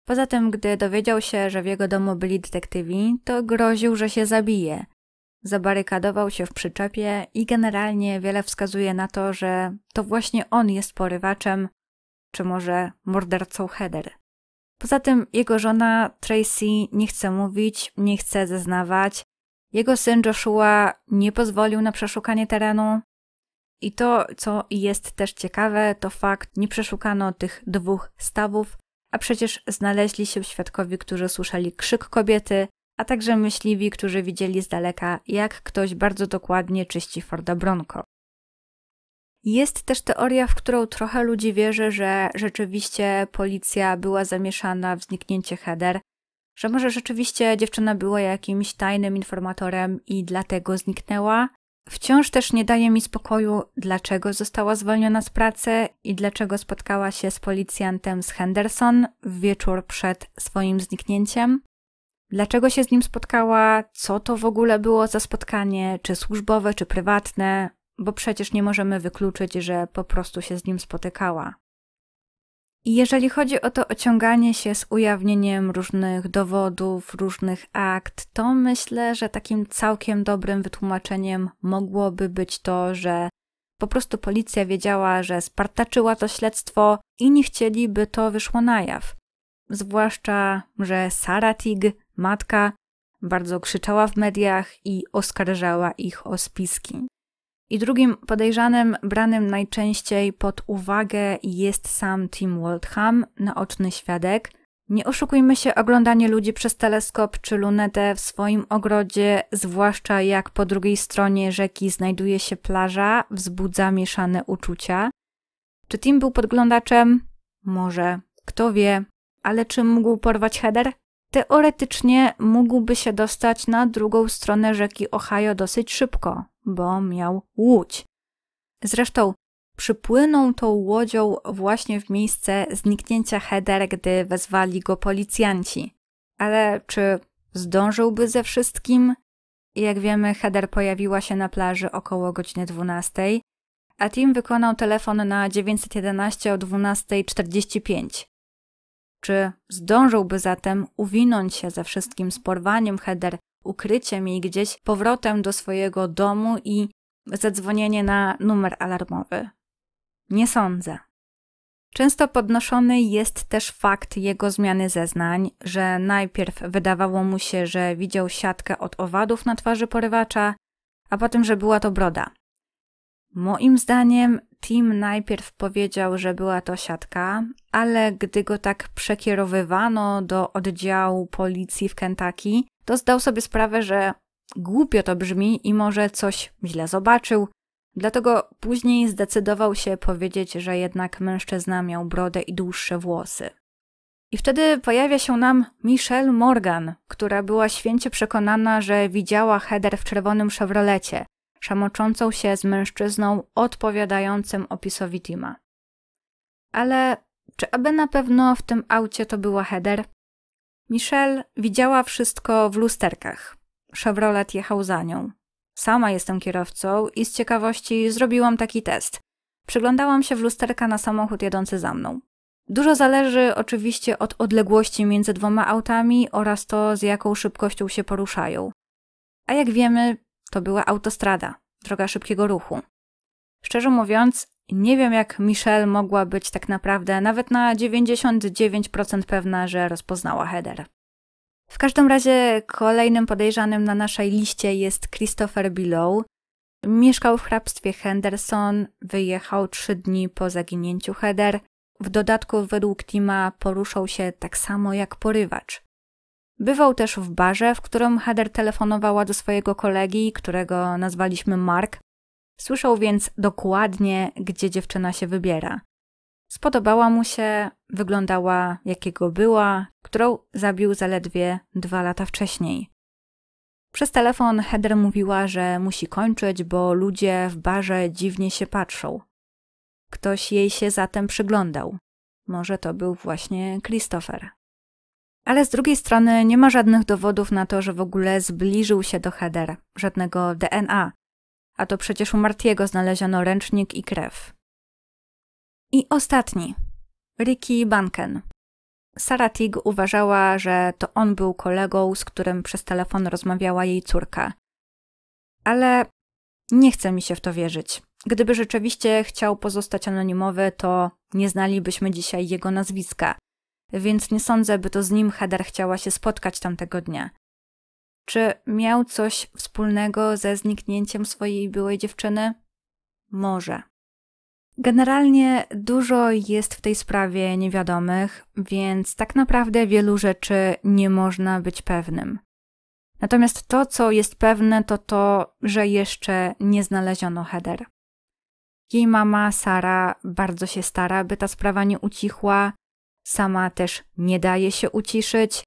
Poza tym, gdy dowiedział się, że w jego domu byli detektywi, to groził, że się zabije – zabarykadował się w przyczepie i generalnie wiele wskazuje na to, że to właśnie on jest porywaczem, czy może mordercą Heather. Poza tym jego żona Tracy nie chce mówić, nie chce zeznawać, jego syn Joshua nie pozwolił na przeszukanie terenu. I to, co jest też ciekawe, to fakt, nie przeszukano tych dwóch stawów, a przecież znaleźli się świadkowie, którzy słyszeli krzyk kobiety, a także myśliwi, którzy widzieli z daleka, jak ktoś bardzo dokładnie czyści Forda Bronco. Jest też teoria, w którą trochę ludzi wierzy, że rzeczywiście policja była zamieszana w zniknięcie Heather, że może rzeczywiście dziewczyna była jakimś tajnym informatorem i dlatego zniknęła. Wciąż też nie daje mi spokoju, dlaczego została zwolniona z pracy i dlaczego spotkała się z policjantem z Henderson w wieczór przed swoim zniknięciem. Dlaczego się z nim spotkała? Co to w ogóle było za spotkanie? Czy służbowe, czy prywatne? Bo przecież nie możemy wykluczyć, że po prostu się z nim spotykała. I jeżeli chodzi o to ociąganie się z ujawnieniem różnych dowodów, różnych akt, to myślę, że takim całkiem dobrym wytłumaczeniem mogłoby być to, że po prostu policja wiedziała, że spartaczyła to śledztwo i nie chcieliby to wyszło na jaw. Zwłaszcza, że Saratig matka bardzo krzyczała w mediach i oskarżała ich o spiski. I drugim podejrzanym branym najczęściej pod uwagę jest sam Tim Waldham, naoczny świadek. Nie oszukujmy się, oglądanie ludzi przez teleskop czy lunetę w swoim ogrodzie, zwłaszcza jak po drugiej stronie rzeki znajduje się plaża, wzbudza mieszane uczucia. Czy Tim był podglądaczem? Może. Kto wie. Ale czy mógł porwać header? Teoretycznie mógłby się dostać na drugą stronę rzeki Ohio dosyć szybko, bo miał łódź. Zresztą przypłynął tą łodzią właśnie w miejsce zniknięcia Heder, gdy wezwali go policjanci. Ale czy zdążyłby ze wszystkim? Jak wiemy, Heder pojawiła się na plaży około godziny 12, a Tim wykonał telefon na 911 o 12.45. Czy zdążyłby zatem uwinąć się ze wszystkim z porwaniem Heder, ukryciem jej gdzieś, powrotem do swojego domu i zadzwonienie na numer alarmowy? Nie sądzę. Często podnoszony jest też fakt jego zmiany zeznań, że najpierw wydawało mu się, że widział siatkę od owadów na twarzy porywacza, a potem, że była to broda. Moim zdaniem Tim najpierw powiedział, że była to siatka, ale gdy go tak przekierowywano do oddziału policji w Kentucky, to zdał sobie sprawę, że głupio to brzmi i może coś źle zobaczył. Dlatego później zdecydował się powiedzieć, że jednak mężczyzna miał brodę i dłuższe włosy. I wtedy pojawia się nam Michelle Morgan, która była święcie przekonana, że widziała Heather w czerwonym Chevrolecie, szamoczącą się z mężczyzną odpowiadającym opisowi Tima. Ale czy aby na pewno w tym aucie to była Heather? Michelle widziała wszystko w lusterkach. Chevrolet jechał za nią. Sama jestem kierowcą i z ciekawości zrobiłam taki test. Przyglądałam się w lusterka na samochód jadący za mną. Dużo zależy oczywiście od odległości między dwoma autami oraz to, z jaką szybkością się poruszają. A jak wiemy, to była autostrada, droga szybkiego ruchu. Szczerze mówiąc, nie wiem jak Michelle mogła być tak naprawdę nawet na 99% pewna, że rozpoznała header. W każdym razie kolejnym podejrzanym na naszej liście jest Christopher Bilow. Mieszkał w hrabstwie Henderson, wyjechał trzy dni po zaginięciu Heder. W dodatku według Tima poruszał się tak samo jak porywacz. Bywał też w barze, w którym Heather telefonowała do swojego kolegi, którego nazwaliśmy Mark. Słyszał więc dokładnie, gdzie dziewczyna się wybiera. Spodobała mu się, wyglądała jakiego była, którą zabił zaledwie dwa lata wcześniej. Przez telefon Heather mówiła, że musi kończyć, bo ludzie w barze dziwnie się patrzą. Ktoś jej się zatem przyglądał. Może to był właśnie Christopher ale z drugiej strony nie ma żadnych dowodów na to, że w ogóle zbliżył się do Heather, żadnego DNA. A to przecież u Martiego znaleziono ręcznik i krew. I ostatni, Ricky Banken. Sara Tig uważała, że to on był kolegą, z którym przez telefon rozmawiała jej córka. Ale nie chce mi się w to wierzyć. Gdyby rzeczywiście chciał pozostać anonimowy, to nie znalibyśmy dzisiaj jego nazwiska więc nie sądzę, by to z nim Heather chciała się spotkać tamtego dnia. Czy miał coś wspólnego ze zniknięciem swojej byłej dziewczyny? Może. Generalnie dużo jest w tej sprawie niewiadomych, więc tak naprawdę wielu rzeczy nie można być pewnym. Natomiast to, co jest pewne, to to, że jeszcze nie znaleziono Heather. Jej mama, Sara, bardzo się stara, by ta sprawa nie ucichła, Sama też nie daje się uciszyć.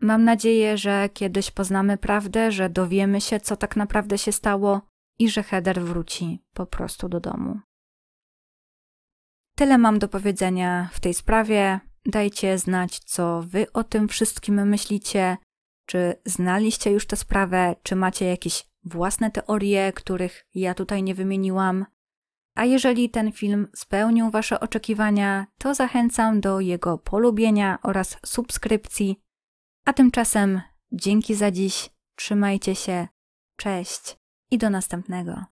Mam nadzieję, że kiedyś poznamy prawdę, że dowiemy się, co tak naprawdę się stało i że Heder wróci po prostu do domu. Tyle mam do powiedzenia w tej sprawie. Dajcie znać, co wy o tym wszystkim myślicie. Czy znaliście już tę sprawę, czy macie jakieś własne teorie, których ja tutaj nie wymieniłam? a jeżeli ten film spełnił Wasze oczekiwania, to zachęcam do jego polubienia oraz subskrypcji. A tymczasem dzięki za dziś, trzymajcie się, cześć i do następnego.